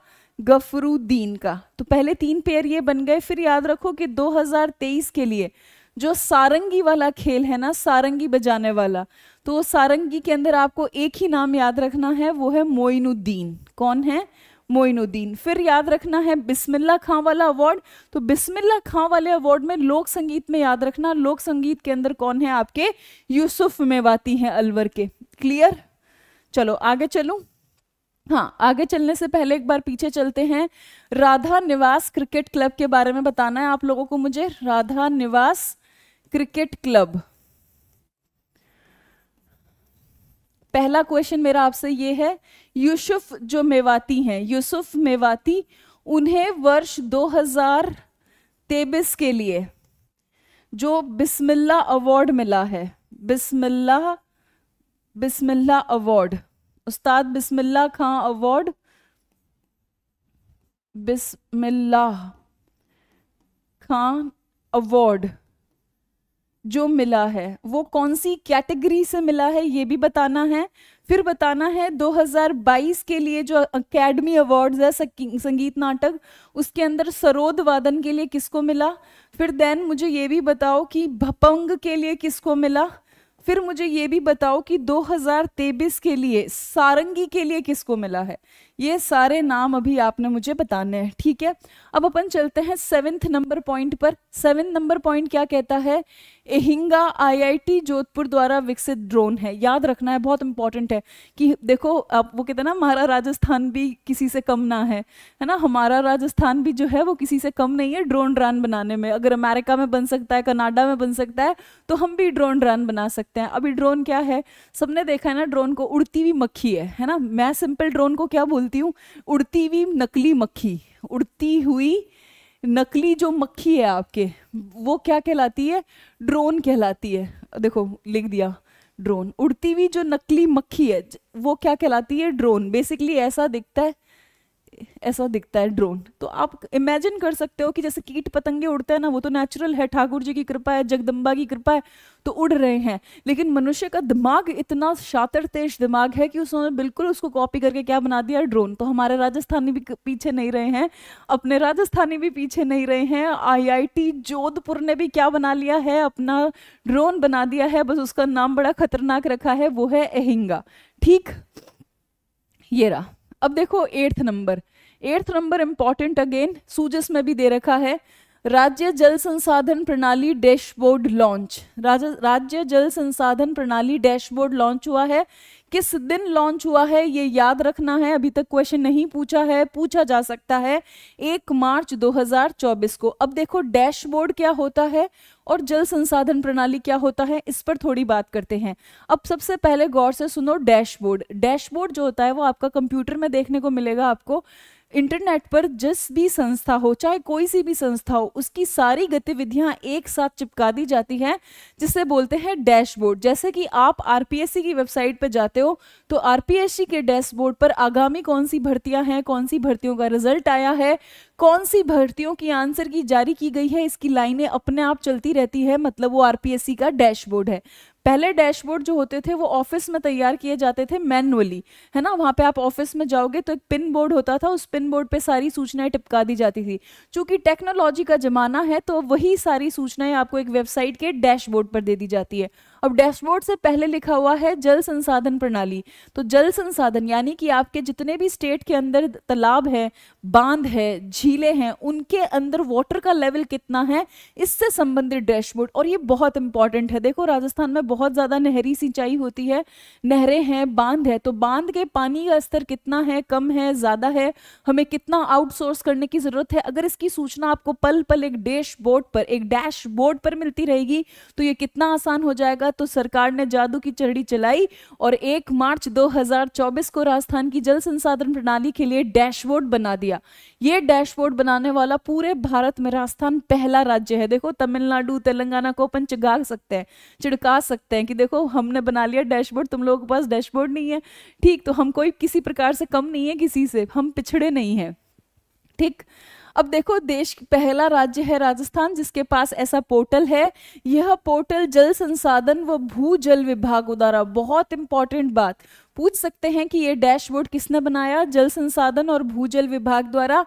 गफरुद्दीन का तो पहले तीन पेयर ये बन गए फिर याद रखो कि 2023 के लिए जो सारंगी वाला खेल है ना सारंगी बजाने वाला तो सारंगी के अंदर आपको एक ही नाम याद रखना है वो है मोइनुद्दीन कौन है मोइनुद्दीन फिर याद रखना है बिस्मिल्ला खां वाला अवार्ड तो बिस्मिल्ला खां वाले अवार्ड में लोक संगीत में याद रखना लोक संगीत के अंदर कौन है आपके यूसुफ मेवाती हैं अलवर के क्लियर चलो आगे चलू हाँ आगे चलने से पहले एक बार पीछे चलते हैं राधा निवास क्रिकेट क्लब के बारे में बताना है आप लोगों को मुझे राधा निवास क्रिकेट क्लब पहला क्वेश्चन मेरा आपसे ये है यूसुफ जो मेवाती हैं यूसुफ मेवाती उन्हें वर्ष 2023 के लिए जो बिस्मिल्ला अवार्ड मिला है बिस्मिल्ला बिस्मिल्ला अवार्ड उस्ताद बिस्मिल्ला खां अवार्ड बिस्मिल्ला खां अवार्ड जो मिला है वो कौन सी कैटेगरी से मिला है ये भी बताना है फिर बताना है 2022 के लिए जो अकेडमी अवार्ड्स है संगीत नाटक उसके अंदर सरोद वादन के लिए किसको मिला फिर देन मुझे ये भी बताओ कि भपंग के लिए किसको मिला फिर मुझे ये भी बताओ कि दो के लिए सारंगी के लिए किसको मिला है ये सारे नाम अभी आपने मुझे बताने हैं ठीक है अब अपन चलते हैं सेवेंथ नंबर पॉइंट पर सेवेंथ नंबर पॉइंट क्या कहता है एहिंगा आईआईटी जोधपुर द्वारा विकसित ड्रोन है याद रखना है बहुत इंपॉर्टेंट है कि देखो आप वो कहते हैं ना हमारा राजस्थान भी किसी से कम ना है है ना हमारा राजस्थान भी जो है वो किसी से कम नहीं है ड्रोन रन बनाने में अगर अमेरिका में बन सकता है कनाडा में बन सकता है तो हम भी ड्रोन रन बना सकते हैं अभी ड्रोन क्या है सबने देखा है ना ड्रोन को उड़ती हुई मक्खी है है ना मैं सिंपल ड्रोन को क्या बोलती बोलती हूँ उड़ती हुई नकली मक्खी उड़ती हुई नकली जो मक्खी है आपके वो क्या कहलाती है ड्रोन कहलाती है देखो लिख दिया ड्रोन उड़ती हुई जो नकली मक्खी है वो क्या कहलाती है ड्रोन बेसिकली ऐसा दिखता है ऐसा दिखता है ड्रोन तो आप इमेजिन कर सकते हो कि जैसे कीट पतंगे उड़ते हैं ना वो तो नेचुरल है ठाकुर जी की कृपा है जगदम्बा की कृपा है तो उड़ रहे हैं लेकिन मनुष्य का दिमाग इतना शातर तेज दिमाग है कि उसने बिल्कुल उसको कॉपी करके क्या बना दिया ड्रोन तो हमारे राजस्थानी भी पीछे नहीं रहे हैं अपने राजस्थानी भी पीछे नहीं रहे हैं आईआईटी जोधपुर ने भी क्या बना लिया है अपना ड्रोन बना दिया है बस उसका नाम बड़ा खतरनाक रखा है वो है एहिंगा ठीक ये रहा अब देखो eighth number eighth number important again सूजस में भी दे रखा है राज्य जल संसाधन प्रणाली डैशबोर्ड लॉन्च राज्य जल संसाधन प्रणाली डैशबोर्ड लॉन्च हुआ है किस दिन लॉन्च हुआ है ये याद रखना है अभी तक क्वेश्चन नहीं पूछा है पूछा जा सकता है एक मार्च 2024 को अब देखो डैशबोर्ड क्या होता है और जल संसाधन प्रणाली क्या होता है इस पर थोड़ी बात करते हैं अब सबसे पहले गौर से सुनो डैशबोर्ड डैशबोर्ड जो होता है वो आपका कंप्यूटर में देखने को मिलेगा आपको इंटरनेट पर जिस भी संस्था हो चाहे कोई सी भी संस्था हो उसकी सारी गतिविधियां एक साथ चिपका दी जाती हैं जिसे बोलते हैं डैशबोर्ड जैसे कि आप आरपीएससी की वेबसाइट पर जाते हो तो आरपीएससी के डैशबोर्ड पर आगामी कौन सी भर्तियां हैं कौन सी भर्तियों का रिजल्ट आया है कौन सी भर्तियों की आंसर की जारी की गई है इसकी लाइनें अपने आप चलती रहती है मतलब वो आरपीएससी का डैशबोर्ड है पहले डैशबोर्ड जो होते थे वो ऑफिस में तैयार किए जाते थे मैनुअली है ना वहाँ पे आप ऑफिस में जाओगे तो एक पिन बोर्ड होता था उस पिन बोर्ड पे सारी सूचनाएं टिपका दी जाती थी चूंकि टेक्नोलॉजी का ज़माना है तो वही सारी सूचनाएं आपको एक वेबसाइट के डैशबोर्ड पर दे दी जाती है अब डैशबोर्ड से पहले लिखा हुआ है जल संसाधन प्रणाली तो जल संसाधन यानी कि आपके जितने भी स्टेट के अंदर तालाब है बांध है झीलें हैं उनके अंदर वाटर का लेवल कितना है इससे संबंधित डैशबोर्ड और ये बहुत इंपॉर्टेंट है देखो राजस्थान में बहुत ज़्यादा नहरी सिंचाई होती है नहरें हैं बांध है तो बांध के पानी का स्तर कितना है कम है ज़्यादा है हमें कितना आउटसोर्स करने की ज़रूरत है अगर इसकी सूचना आपको पल पल एक डैशबोर्ड पर एक डैशबोर्ड पर मिलती रहेगी तो ये कितना आसान हो जाएगा निकाला तो सरकार ने जादू की चढ़ी चलाई और 1 मार्च 2024 को राजस्थान की जल संसाधन प्रणाली के लिए डैशबोर्ड बना दिया ये डैशबोर्ड बनाने वाला पूरे भारत में राजस्थान पहला राज्य है देखो तमिलनाडु तेलंगाना को अपन चगा सकते हैं चिड़का सकते हैं कि देखो हमने बना लिया डैशबोर्ड तुम लोगों के पास डैशबोर्ड नहीं है ठीक तो हम कोई किसी प्रकार से कम नहीं है किसी से हम पिछड़े नहीं है ठीक अब देखो देश पहला राज्य है राजस्थान जिसके पास ऐसा पोर्टल है यह पोर्टल जल संसाधन व भू जल विभाग द्वारा बहुत इंपॉर्टेंट बात पूछ सकते हैं कि यह डैशबोर्ड किसने बनाया जल संसाधन और भूजल विभाग द्वारा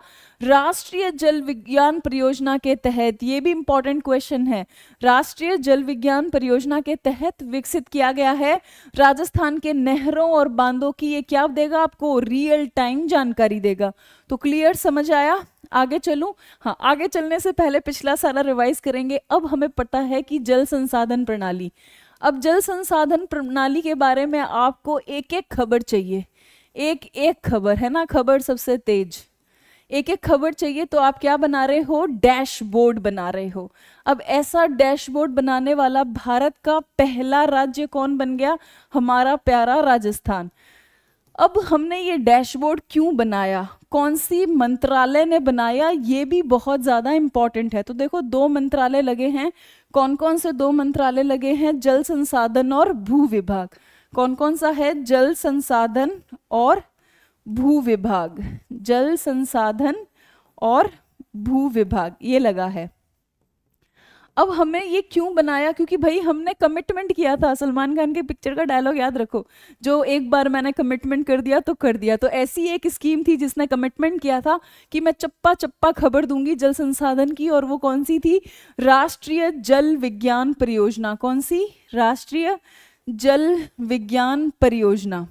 राष्ट्रीय जल विज्ञान परियोजना के तहत ये भी इंपॉर्टेंट क्वेश्चन है राष्ट्रीय जल विज्ञान परियोजना के तहत विकसित किया गया है राजस्थान के नहरों और बांधों की ये क्या देगा आपको रियल टाइम जानकारी देगा तो क्लियर समझ आया आगे चलू हाँ आगे चलने से पहले पिछला सारा रिवाइज करेंगे अब हमें पता है कि जल संसाधन प्रणाली अब जल संसाधन प्रणाली के बारे में आपको एक एक खबर चाहिए एक एक खबर है ना खबर सबसे तेज एक एक खबर चाहिए तो आप क्या बना रहे हो डैशबोर्ड बना रहे हो अब ऐसा डैशबोर्ड बनाने वाला भारत का पहला राज्य कौन बन गया हमारा प्यारा राजस्थान अब हमने ये डैशबोर्ड क्यों बनाया कौन सी मंत्रालय ने बनाया ये भी बहुत ज़्यादा इंपॉर्टेंट है तो देखो दो मंत्रालय लगे हैं कौन कौन से दो मंत्रालय लगे हैं जल संसाधन और भू विभाग कौन कौन सा है जल संसाधन और भू विभाग जल संसाधन और भू विभाग ये लगा है अब हमें ये क्यों बनाया क्योंकि भाई हमने कमिटमेंट किया था सलमान खान के पिक्चर का डायलॉग याद रखो जो एक बार मैंने कमिटमेंट कर दिया तो कर दिया तो ऐसी एक स्कीम थी जिसने कमिटमेंट किया था कि मैं चप्पा चप्पा खबर दूंगी जल संसाधन की और वो कौन सी थी राष्ट्रीय जल विज्ञान परियोजना कौन सी राष्ट्रीय जल विज्ञान परियोजना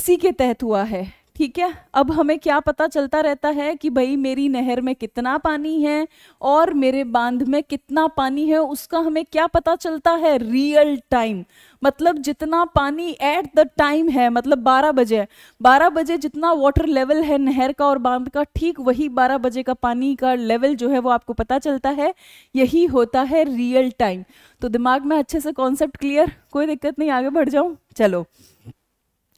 इसी के तहत हुआ है ठीक है अब हमें क्या पता चलता रहता है कि भाई मेरी नहर में कितना पानी है और मेरे बांध में कितना पानी है उसका हमें क्या पता चलता है रियल टाइम मतलब जितना पानी एट द टाइम है मतलब 12 बजे 12 बजे जितना वाटर लेवल है नहर का और बांध का ठीक वही 12 बजे का पानी का लेवल जो है वो आपको पता चलता है यही होता है रियल टाइम तो दिमाग में अच्छे से कॉन्सेप्ट क्लियर कोई दिक्कत नहीं आगे बढ़ जाऊँ चलो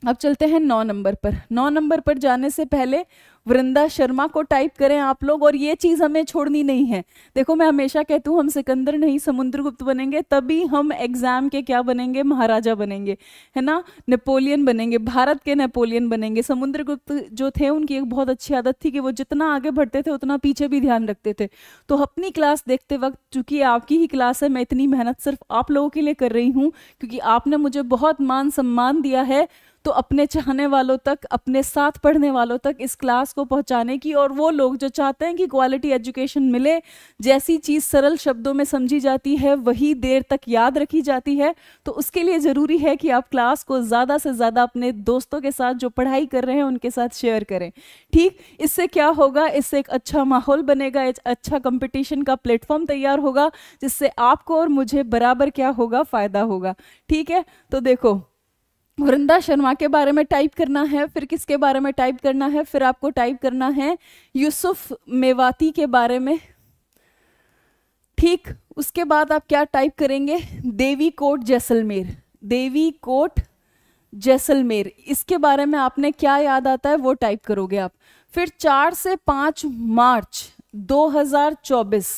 अब चलते हैं नौ नंबर पर नौ नंबर पर जाने से पहले वृंदा शर्मा को टाइप करें आप लोग और ये चीज़ हमें छोड़नी नहीं है देखो मैं हमेशा कहती हूँ हम सिकंदर नहीं समुद्रगुप्त बनेंगे तभी हम एग्ज़ाम के क्या बनेंगे महाराजा बनेंगे है ना नेपोलियन बनेंगे भारत के नेपोलियन बनेंगे समुद्रगुप्त जो थे उनकी एक बहुत अच्छी आदत थी कि वो जितना आगे बढ़ते थे उतना पीछे भी ध्यान रखते थे तो अपनी क्लास देखते वक्त चूंकि आपकी ही क्लास है मैं इतनी मेहनत सिर्फ आप लोगों के लिए कर रही हूँ क्योंकि आपने मुझे बहुत मान सम्मान दिया है तो अपने चाहने वालों तक अपने साथ पढ़ने वालों तक इस क्लास को पहुंचाने की और वो लोग जो चाहते हैं कि क्वालिटी एजुकेशन मिले जैसी चीज़ सरल शब्दों में समझी जाती है वही देर तक याद रखी जाती है तो उसके लिए ज़रूरी है कि आप क्लास को ज़्यादा से ज़्यादा अपने दोस्तों के साथ जो पढ़ाई कर रहे हैं उनके साथ शेयर करें ठीक इससे क्या होगा इससे एक अच्छा माहौल बनेगा एक अच्छा कंपटीशन का प्लेटफॉर्म तैयार होगा जिससे आपको और मुझे बराबर क्या होगा फ़ायदा होगा ठीक है तो देखो वृंदा शर्मा के बारे में टाइप करना है फिर किसके बारे में टाइप करना है फिर आपको टाइप करना है यूसुफ मेवाती के बारे में ठीक उसके बाद आप क्या टाइप करेंगे देवी कोट जैसलमेर देवी कोट जैसलमेर इसके बारे में आपने क्या याद आता है वो टाइप करोगे आप फिर चार से पाँच मार्च 2024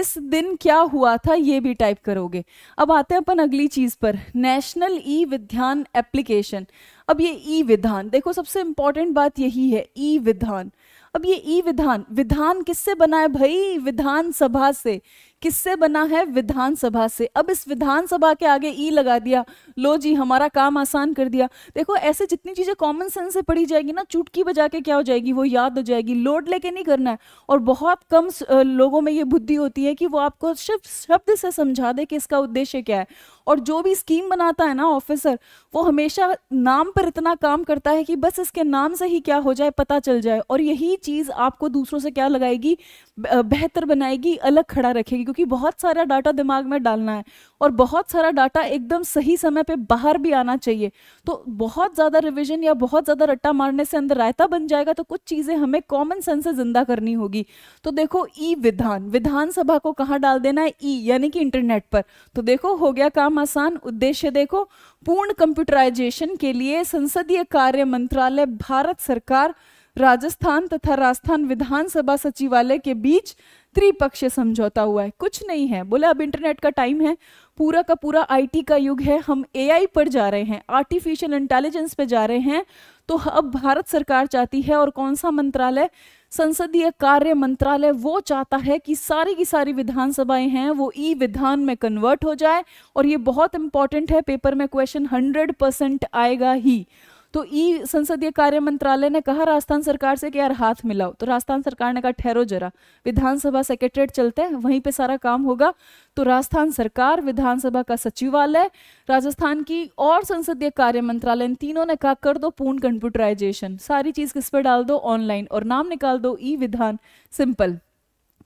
इस दिन क्या हुआ था ये भी टाइप करोगे अब आते हैं अपन अगली चीज़ पर नेशनल ई विधान एप्लीकेशन अब ये ई विधान देखो सबसे इंपॉर्टेंट बात यही है ई विधान अब ये ई विधान विधान किससे बना है भाई विधानसभा से किससे बना है विधानसभा से अब इस विधानसभा के आगे ई लगा दिया लो जी हमारा काम आसान कर दिया देखो ऐसे जितनी चीज़ें कॉमन सेंस से पढ़ी जाएगी ना चुटकी बजा के क्या हो जाएगी वो याद हो जाएगी लोड लेके नहीं करना है और बहुत कम लोगों में ये बुद्धि होती है कि वो आपको सिर्फ शब्द से समझा दे कि इसका उद्देश्य क्या है और जो भी स्कीम बनाता है ना ऑफिसर वो हमेशा नाम पर इतना काम करता है कि बस इसके नाम से ही क्या हो जाए पता चल जाए और यही चीज़ आपको दूसरों से क्या लगाएगी बेहतर बनाएगी अलग खड़ा रखेगी क्योंकि बहुत सारा डाटा दिमाग में डालना है और बहुत सारा डाटा एकदम सही समय पे बाहर भी आना चाहिए तो बहुत ज़्यादा रिविजन या बहुत ज़्यादा रट्टा मारने से अंदर रायता बन जाएगा तो कुछ चीज़ें हमें कॉमन सेंस से जिंदा करनी होगी तो देखो ई विधान विधानसभा को कहाँ डाल देना है ई यानी कि इंटरनेट पर तो देखो हो गया काम आसान उद्देश्य देखो पूर्ण कंप्यूटराइजेशन के लिए संसदीय कार्य मंत्रालय भारत सरकार राजस्थान तथा राजस्थान विधानसभा सचिवालय के बीच त्रिपक्षीय समझौता हुआ है कुछ नहीं है बोले अब इंटरनेट का टाइम है पूरा का पूरा आईटी का युग है हम एआई पर जा रहे हैं आर्टिफिशियल इंटेलिजेंस पे जा रहे हैं तो अब भारत सरकार चाहती है और कौन सा मंत्रालय संसदीय कार्य मंत्रालय वो चाहता है कि सारी की सारी विधानसभाएं हैं वो ई विधान में कन्वर्ट हो जाए और ये बहुत इंपॉर्टेंट है पेपर में क्वेश्चन हंड्रेड परसेंट आएगा ही तो ई संसदीय कार्य मंत्रालय ने कहा राजस्थान सरकार से कि यार हाथ मिलाओ तो राजस्थान सरकार ने कहा ठहरो जरा विधानसभा सेक्रेटरीट चलते हैं वहीं पर सारा काम होगा तो राजस्थान सरकार विधानसभा का सचिवालय राजस्थान की और संसदीय कार्य मंत्रालय इन तीनों ने कहा कर दो पूर्ण कंप्यूटराइजेशन सारी चीज़ किस पर डाल दो ऑनलाइन और नाम निकाल दो ई विधान सिंपल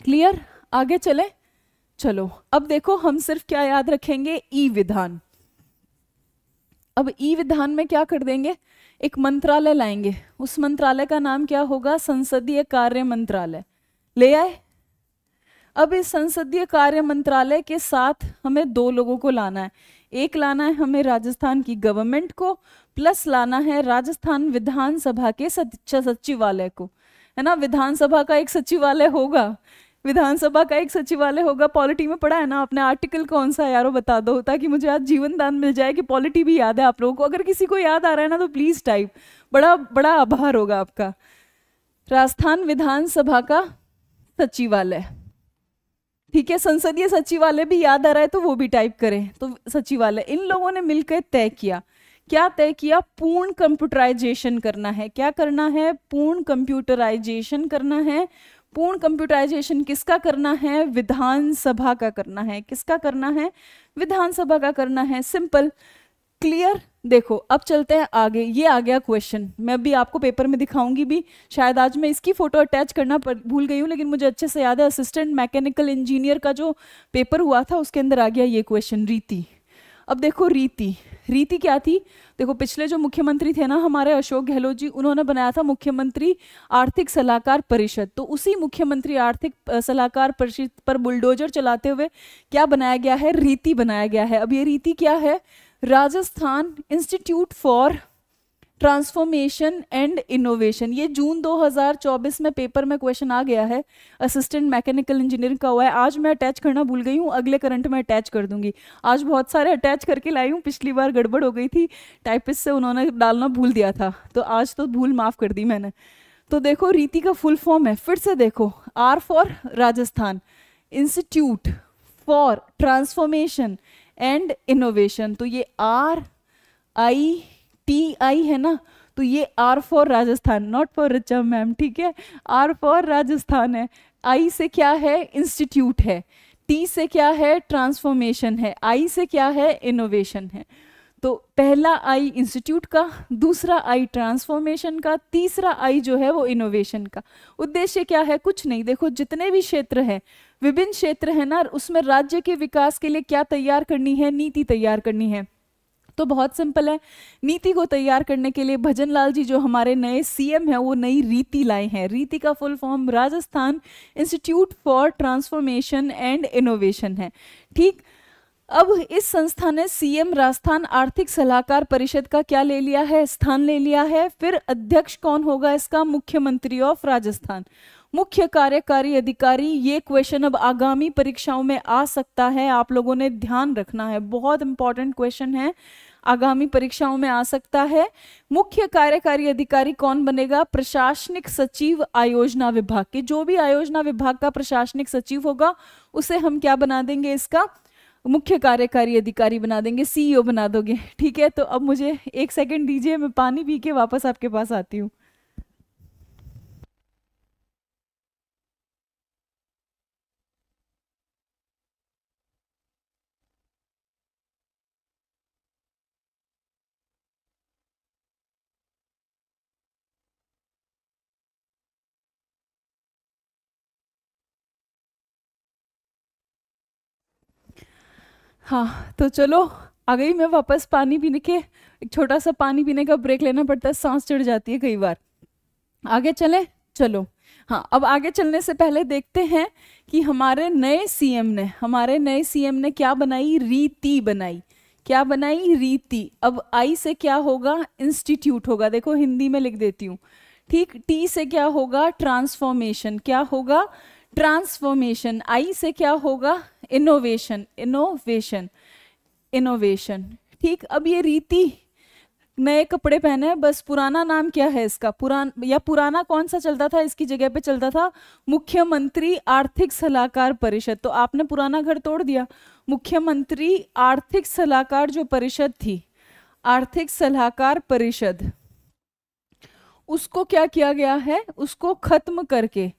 क्लियर आगे चले चलो अब देखो हम सिर्फ क्या याद रखेंगे ई विधान अब ई विधान में क्या कर देंगे एक मंत्रालय लाएंगे उस मंत्रालय का नाम क्या होगा संसदीय कार्य मंत्रालय ले आए अब इस संसदीय कार्य मंत्रालय के साथ हमें दो लोगों को लाना है एक लाना है हमें राजस्थान की गवर्नमेंट को प्लस लाना है राजस्थान विधानसभा के सचिवालय को है ना विधानसभा का एक सचिवालय होगा विधानसभा का एक सचिवालय होगा पॉलिटी में पढ़ा है ना आपने आर्टिकल कौन सा यारो बता दो ताकि मुझे आज जीवन दान मिल जाए कि पॉलिटी भी याद है आप लोगों को अगर किसी को याद आ रहा है ना तो प्लीज़ टाइप बड़ा बड़ा आभार होगा आपका राजस्थान विधानसभा का सचिवालय ठीक है संसदीय सचिवालय भी याद आ रहा है तो वो भी टाइप करें तो सचिवालय इन लोगों ने मिलकर तय किया क्या तय किया पूर्ण कंप्यूटराइजेशन करना है क्या करना है पूर्ण कंप्यूटराइजेशन करना है पूर्ण कंप्यूटराइजेशन किसका करना है विधानसभा का करना है किसका करना है विधानसभा का करना है सिंपल क्लियर देखो अब चलते हैं आगे ये आ गया क्वेश्चन मैं अभी आपको पेपर में दिखाऊंगी भी शायद आज मैं इसकी फ़ोटो अटैच करना भूल गई हूँ लेकिन मुझे अच्छे से याद है असिस्टेंट मैकेनिकल इंजीनियर का जो पेपर हुआ था उसके अंदर आ गया ये क्वेश्चन रीति अब देखो रीति रीति क्या थी देखो पिछले जो मुख्यमंत्री थे ना हमारे अशोक गहलोत जी उन्होंने बनाया था मुख्यमंत्री आर्थिक सलाहकार परिषद तो उसी मुख्यमंत्री आर्थिक सलाहकार परिषद पर बुलडोजर चलाते हुए क्या बनाया गया है रीति बनाया गया है अब ये रीति क्या है Rajasthan institute for transformation and innovation ये जून 2024 में पेपर में क्वेश्चन आ गया है असिस्टेंट मैकेनिकल इंजीनियरिंग का हुआ है आज मैं अटैच करना भूल गई हूँ अगले करंट में अटैच कर दूंगी आज बहुत सारे अटैच करके लाई हूँ पिछली बार गड़बड़ हो गई थी टाइपिस से उन्होंने डालना भूल दिया था तो आज तो भूल माफ़ कर दी मैंने तो देखो रीति का फुल फॉर्म है फिर से देखो R for Rajasthan institute for transformation and innovation तो ये आर आई टी आई है ना तो ये R for Rajasthan not for Richa ma'am ठीक है आर फॉर राजस्थान है आई से क्या है इंस्टीट्यूट है टी से क्या है ट्रांसफॉर्मेशन है आई से क्या है इनोवेशन है तो पहला आई इंस्टीट्यूट का दूसरा आई ट्रांसफॉर्मेशन का तीसरा आई जो है वो इनोवेशन का उद्देश्य क्या है कुछ नहीं देखो जितने भी क्षेत्र हैं विभिन्न क्षेत्र हैं ना उसमें राज्य के विकास के लिए क्या तैयार करनी है नीति तैयार करनी है तो बहुत सिंपल है नीति को तैयार करने के लिए भजन लाल जी जो हमारे नए सीएम हैं वो नई रीति लाए हैं रीति का full form Rajasthan institute for transformation and innovation है ठीक अब इस संस्था ने सीएम राजस्थान आर्थिक सलाहकार परिषद का क्या ले लिया है स्थान ले लिया है फिर अध्यक्ष कौन होगा इसका मुख्यमंत्री ऑफ राजस्थान मुख्य कार्यकारी अधिकारी ये क्वेश्चन अब आगामी परीक्षाओं में आ सकता है आप लोगों ने ध्यान रखना है बहुत इंपॉर्टेंट क्वेश्चन है आगामी परीक्षाओं में आ सकता है मुख्य कार्यकारी अधिकारी कौन बनेगा प्रशासनिक सचिव आयोजना विभाग के जो भी आयोजना विभाग का प्रशासनिक सचिव होगा उसे हम क्या बना देंगे इसका मुख्य कार्यकारी अधिकारी बना देंगे सीईओ e बना दोगे ठीक है तो अब मुझे एक सेकंड दीजिए मैं पानी पी के वापस आपके पास आती हूँ हाँ तो चलो आ गई मैं वापस पानी पीने के एक छोटा सा पानी पीने का ब्रेक लेना पड़ता है सांस चढ़ जाती है कई बार आगे चलें चलो हाँ अब आगे चलने से पहले देखते हैं कि हमारे नए सीएम ने हमारे नए सीएम ने क्या बनाई रीति बनाई क्या बनाई रीति अब आई से क्या होगा इंस्टीट्यूट होगा देखो हिंदी में लिख देती हूँ ठीक टी से क्या होगा ट्रांसफॉर्मेशन क्या होगा ट्रांसफॉर्मेशन आई से क्या होगा इनोवेशन इनोवेशन इनोवेशन ठीक अब ये रीति नए कपड़े पहने बस पुराना नाम क्या है इसका पुरान या पुराना कौन सा चलता था इसकी जगह पे चलता था मुख्यमंत्री आर्थिक सलाहकार परिषद तो आपने पुराना घर तोड़ दिया मुख्यमंत्री आर्थिक सलाहकार जो परिषद थी आर्थिक सलाहकार परिषद उसको क्या किया गया है उसको खत्म करके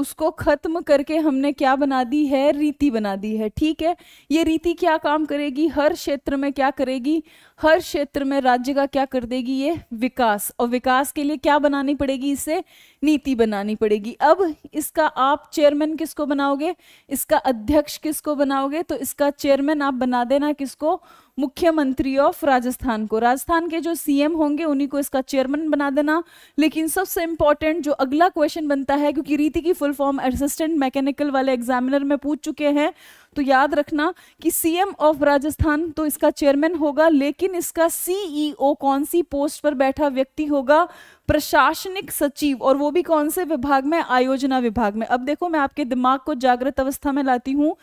उसको ख़त्म करके हमने क्या बना दी है रीति बना दी है ठीक है ये रीति क्या काम करेगी हर क्षेत्र में क्या करेगी हर क्षेत्र में राज्य का क्या कर देगी ये विकास और विकास के लिए क्या बनानी पड़ेगी इसे नीति बनानी पड़ेगी अब इसका आप चेयरमैन किसको बनाओगे इसका अध्यक्ष किसको बनाओगे तो इसका चेयरमैन आप बना देना किसको मुख्यमंत्री ऑफ राजस्थान को राजस्थान के जो सीएम होंगे उन्हीं को इसका चेयरमैन बना देना लेकिन सबसे इंपॉर्टेंट जो अगला क्वेश्चन बनता है क्योंकि रीति की फुल फॉर्म असिस्टेंट मैकेनिकल वाले एग्जामिनर में पूछ चुके हैं तो याद रखना कि सीएम ऑफ राजस्थान तो इसका चेयरमैन होगा लेकिन इसका सीईओ e कौन सी पोस्ट पर बैठा व्यक्ति होगा प्रशासनिक सचिव और वो भी कौन से विभाग में आयोजना विभाग में अब देखो मैं आपके दिमाग को जागृत अवस्था में लाती हूँ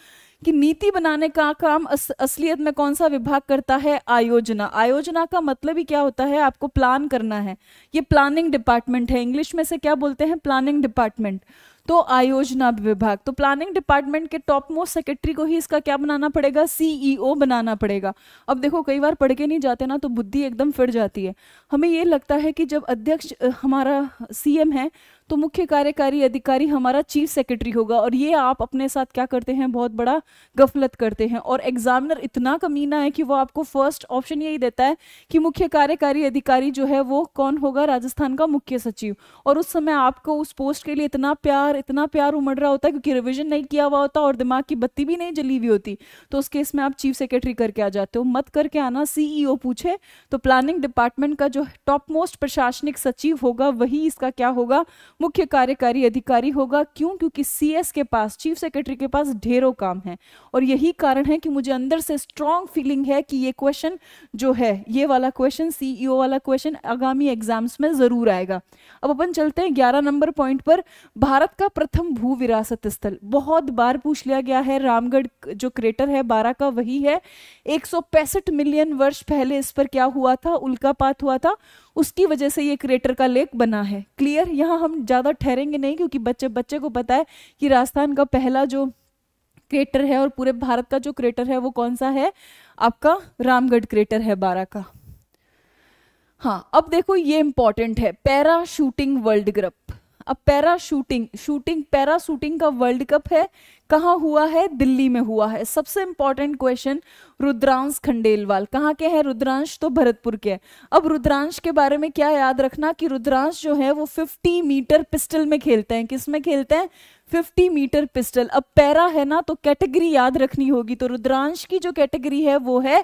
कि नीति बनाने का काम अस, असलियत में कौन सा विभाग करता है आयोजना आयोजना का मतलब ही क्या होता है आपको प्लान करना है ये प्लानिंग डिपार्टमेंट है इंग्लिश में से क्या बोलते हैं प्लानिंग डिपार्टमेंट तो आयोजना विभाग तो प्लानिंग डिपार्टमेंट के टॉप मोस्ट सेक्रेटरी को ही इसका क्या बनाना पड़ेगा सीईओ e बनाना पड़ेगा अब देखो कई बार पढ़ के नहीं जाते ना तो बुद्धि एकदम फिर जाती है हमें ये लगता है कि जब अध्यक्ष हमारा सीएम है तो मुख्य कार्यकारी अधिकारी हमारा चीफ सेक्रेटरी होगा और ये आप अपने साथ क्या करते हैं बहुत बड़ा गफलत करते हैं और एग्जामिनर इतना कमीना है कि वो आपको फर्स्ट ऑप्शन यही देता है कि मुख्य कार्यकारी अधिकारी जो है वो कौन होगा राजस्थान का मुख्य सचिव और उस समय आपको उस पोस्ट के लिए इतना प्यार इतना प्यार उमड़ रहा होता है क्योंकि रिविजन नहीं किया हुआ होता और दिमाग की बत्ती भी नहीं जली हुई होती तो उस केस में आप चीफ सेक्रेटरी करके आ जाते हो मत करके आना सीईओ e पूछे तो प्लानिंग डिपार्टमेंट का जो टॉप मोस्ट प्रशासनिक सचिव होगा वही इसका क्या होगा मुख्य कार्यकारी अधिकारी होगा क्यों क्योंकि सीएस के पास चीफ सेक्रेटरी के पास ढेरों काम है और यही कारण है कि मुझे अंदर से स्ट्रॉन्ग फीलिंग है कि ये क्वेश्चन जो है ये वाला क्वेश्चन सीईओ e वाला क्वेश्चन आगामी एग्जाम्स में जरूर आएगा अब अपन चलते हैं ग्यारह नंबर पॉइंट पर भारत का प्रथम भू विरासत स्थल बहुत बार पूछ लिया गया है रामगढ़ जो क्रेटर है बारह का वही है एक मिलियन वर्ष पहले इस पर क्या हुआ था उल्कापात हुआ था उसकी वजह से ये क्रिएटर का लेक बना है क्लियर यहाँ हम ज़्यादा ठहरेंगे नहीं क्योंकि बच्चे बच्चे को पता है कि राजस्थान का पहला जो क्रेटर है और पूरे भारत का जो क्रेटर है वो कौन सा है आपका रामगढ़ क्रेटर है बारह का हाँ अब देखो ये इंपॉर्टेंट है पैरा शूटिंग वर्ल्ड ग्रुप अब para shooting shooting para shooting का वर्ल्ड कप है कहाँ हुआ है दिल्ली में हुआ है सबसे इंपॉर्टेंट क्वेश्चन रुद्रांश खंडेलवाल कहाँ के हैं रुद्रांश तो भरतपुर के हैं अब रुद्रांश के बारे में क्या याद रखना कि रुद्रांश जो है वो 50 मीटर पिस्टल में खेलते हैं किस में खेलते हैं 50 मीटर पिस्टल अब पैरा है ना तो कैटेगरी याद रखनी होगी तो रुद्रांश की जो कैटेगरी है वो है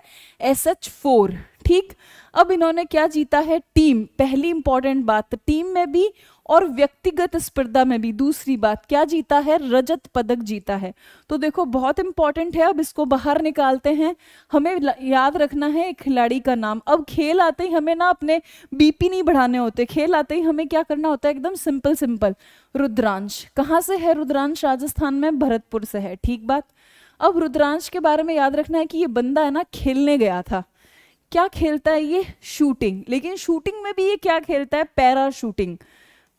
एस एच फोर ठीक अब इन्होंने क्या जीता है टीम पहली इंपॉर्टेंट बात टीम में भी और व्यक्तिगत स्पर्धा में भी दूसरी बात क्या जीता है रजत पदक जीता है तो देखो बहुत इंपॉर्टेंट है अब इसको बाहर निकालते हैं हमें याद रखना है एक खिलाड़ी का नाम अब खेल आते ही हमें ना अपने बीपी नहीं बढ़ाने होते खेल आते ही हमें क्या करना होता है एकदम सिंपल सिंपल रुद्रांश कहाँ से है रुद्रांश राजस्थान में भरतपुर से है ठीक बात अब रुद्रांश के बारे में याद रखना है कि ये बंदा है ना खेलने गया था क्या खेलता है ये शूटिंग लेकिन शूटिंग में भी ये क्या खेलता है पैरा शूटिंग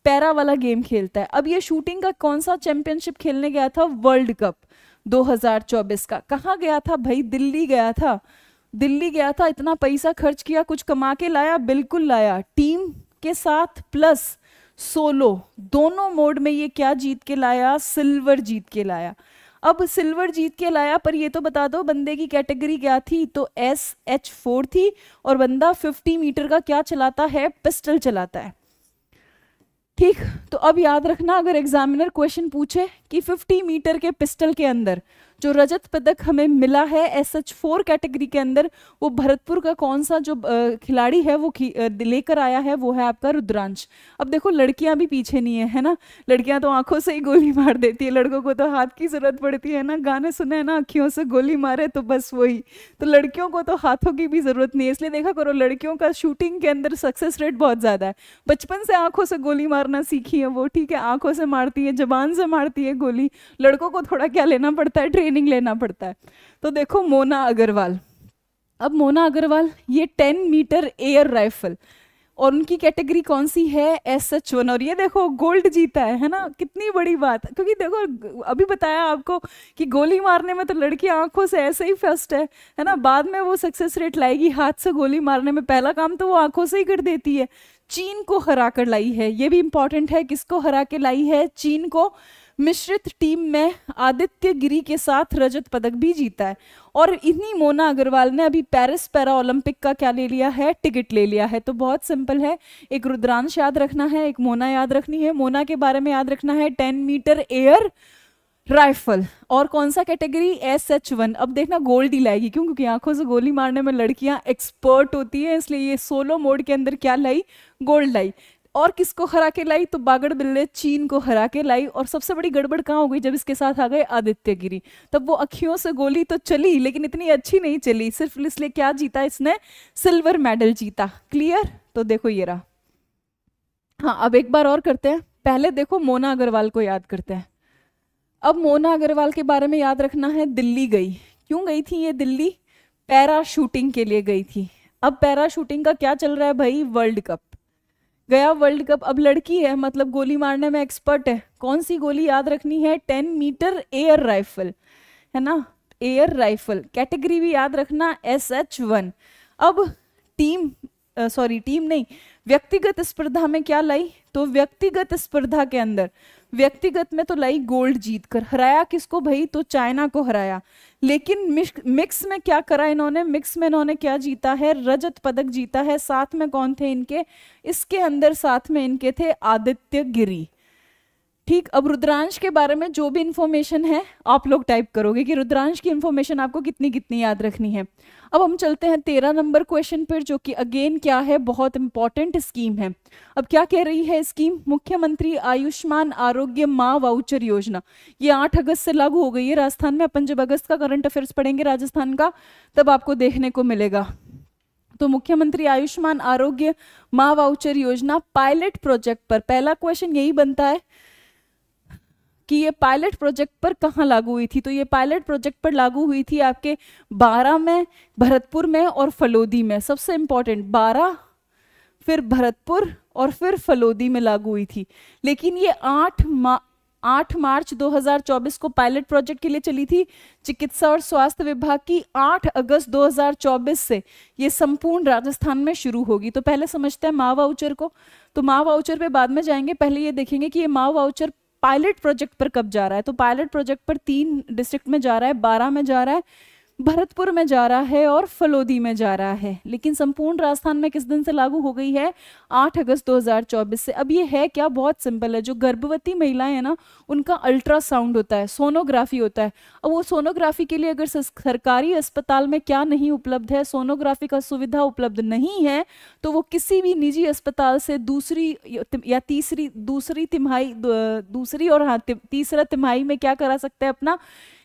पैरा वाला गेम खेलता है अब ये शूटिंग का कौन सा चैंपियनशिप खेलने गया था वर्ल्ड कप 2024 का कहाँ गया था भाई दिल्ली गया था दिल्ली गया था इतना पैसा खर्च किया कुछ कमा के लाया बिल्कुल लाया टीम के साथ प्लस सोलो दोनों मोड में ये क्या जीत के लाया सिल्वर जीत के लाया अब सिल्वर जीत के लाया पर ये तो बता दो बंदे की कैटेगरी क्या थी तो एस एच फोर थी और बंदा 50 मीटर का क्या चलाता है पिस्टल चलाता है ठीक तो अब याद रखना अगर एग्जामिनर क्वेश्चन पूछे कि 50 मीटर के पिस्टल के अंदर जो रजत पदक हमें मिला है एस एच फोर कैटेगरी के अंदर वो भरतपुर का कौन सा जो खिलाड़ी है वो लेकर आया है वो है आपका रुद्रांश अब देखो लड़कियां भी पीछे नहीं है है ना लड़कियां तो आंखों से ही गोली मार देती है लड़कों को तो हाथ की जरूरत पड़ती है ना गाने सुने ना अखियों से गोली मारे तो बस वही तो लड़कियों को तो हाथों की भी जरूरत नहीं है इसलिए देखा करो लड़कियों का शूटिंग के अंदर सक्सेस रेट बहुत ज्यादा है बचपन से आंखों से गोली मार करना सीखी है वो ठीक है आंखों से मारती है जबान से मारती है गोली लड़कों को थोड़ा क्या लेना पड़ता है ट्रेनिंग लेना पड़ता है तो देखो मोना अग्रवाल अब मोना अग्रवाल ये टेन मीटर एयर राइफल और उनकी कैटेगरी कौन सी है एस एच वन और ये देखो गोल्ड जीता है है ना कितनी बड़ी बात क्योंकि देखो अभी बताया आपको कि गोली मारने में तो लड़की आंखों से ऐसे ही फर्स्ट है है ना बाद में वो सक्सेस रेट लाएगी हाथ से गोली मारने में पहला काम तो वो आंखों से ही कर देती है चीन को हरा कर लाई है ये भी इम्पॉर्टेंट है किसको हरा के लाई है चीन को मिश्रित टीम में आदित्य गिरी के साथ रजत पदक भी जीता है और इन्हीं मोना अग्रवाल ने अभी पेरिस पैरा ओलंपिक का क्या ले लिया है टिकट ले लिया है तो बहुत सिंपल है एक रुद्रांश याद रखना है एक मोना याद रखनी है मोना के बारे में याद रखना है टेन मीटर एयर राइफल और कौन सा कैटेगरी एस एच वन अब देखना गोल्ड ही लाएगी क्यों क्योंकि आंखों से गोली मारने में लड़कियां एक्सपर्ट होती हैं इसलिए ये सोलो मोड के अंदर क्या लाई गोल्ड लाई और किसको हरा के लाई तो बागड़ बिल्ले चीन को हरा के लाई और सबसे बड़ी गड़बड़ कहाँ हो गई जब इसके साथ आ गए आदित्य गिरी तब वो अखियों से गोली तो चली लेकिन इतनी अच्छी नहीं चली सिर्फ इसलिए क्या जीता इसने सिल्वर मेडल जीता क्लियर तो देखो ये रहा हाँ अब एक बार और करते हैं पहले देखो मोना अग्रवाल को याद करते हैं अब मोना अग्रवाल के बारे में याद रखना है दिल्ली गई क्यों गई थी ये दिल्ली पैरा शूटिंग के लिए गई थी अब पैरा शूटिंग का क्या चल रहा है भाई वर्ल्ड कप गया वर्ल्ड कप अब लड़की है मतलब गोली मारने में एक्सपर्ट है कौन सी गोली याद रखनी है टेन मीटर एयर राइफल है ना एयर राइफल कैटेगरी भी याद रखना एस एच वन अब टीम सॉरी टीम नहीं व्यक्तिगत स्पर्धा में क्या लाई तो व्यक्तिगत स्पर्धा के अंदर व्यक्तिगत में तो लाई गोल्ड जीत कर हराया किसको भाई तो चाइना को हराया लेकिन मिक्स में क्या करा इन्होंने मिक्स में इन्होंने क्या जीता है रजत पदक जीता है साथ में कौन थे इनके इसके अंदर साथ में इनके थे आदित्य गिरी ठीक अब रुद्रांश के बारे में जो भी इन्फॉर्मेशन है आप लोग टाइप करोगे कि रुद्रांश की इन्फॉर्मेशन आपको कितनी कितनी याद रखनी है अब हम चलते हैं तेरह नंबर क्वेश्चन पर जो कि अगेन क्या है बहुत इंपॉर्टेंट स्कीम है अब क्या कह रही है स्कीम मुख्यमंत्री आयुष्मान आरोग्य माँ वाउचर योजना ये आठ अगस्त से लागू हो गई है राजस्थान में अपन जब अगस्त का करंट अफेयर्स पढ़ेंगे राजस्थान का तब आपको देखने को मिलेगा तो मुख्यमंत्री आयुष्मान आरोग्य माँ वाउचर योजना पायलट प्रोजेक्ट पर पहला क्वेश्चन यही बनता है कि ये पायलट प्रोजेक्ट पर कहाँ लागू हुई थी तो ये पायलट प्रोजेक्ट पर लागू हुई थी आपके बारह में भरतपुर में और फलोदी में सबसे इम्पोर्टेंट बारह फिर भरतपुर और फिर फलोदी में लागू हुई थी लेकिन ये आठ मा आठ मार्च 2024 को पायलट प्रोजेक्ट के लिए चली थी चिकित्सा और स्वास्थ्य विभाग की आठ अगस्त 2024 से ये संपूर्ण राजस्थान में शुरू होगी तो पहले समझते हैं माँ वाउचर को तो माँ वाउचर पे बाद में जाएंगे पहले ये देखेंगे कि ये माँ वाउचर पायलट प्रोजेक्ट पर कब जा रहा है तो पायलट प्रोजेक्ट पर तीन डिस्ट्रिक्ट में जा रहा है बारह में जा रहा है भरतपुर में जा रहा है और फलोदी में जा रहा है लेकिन संपूर्ण राजस्थान में किस दिन से लागू हो गई है 8 अगस्त 2024 से अब ये है क्या बहुत सिंपल है जो गर्भवती महिलाएं हैं ना उनका अल्ट्रासाउंड होता है सोनोग्राफी होता है अब वो सोनोग्राफी के लिए अगर सरकारी अस्पताल में क्या नहीं उपलब्ध है सोनोग्राफी का सुविधा उपलब्ध नहीं है तो वो किसी भी निजी अस्पताल से दूसरी या तीसरी दूसरी तिमाही दूसरी और हाँ तीसरा तिमाही में क्या करा सकते हैं अपना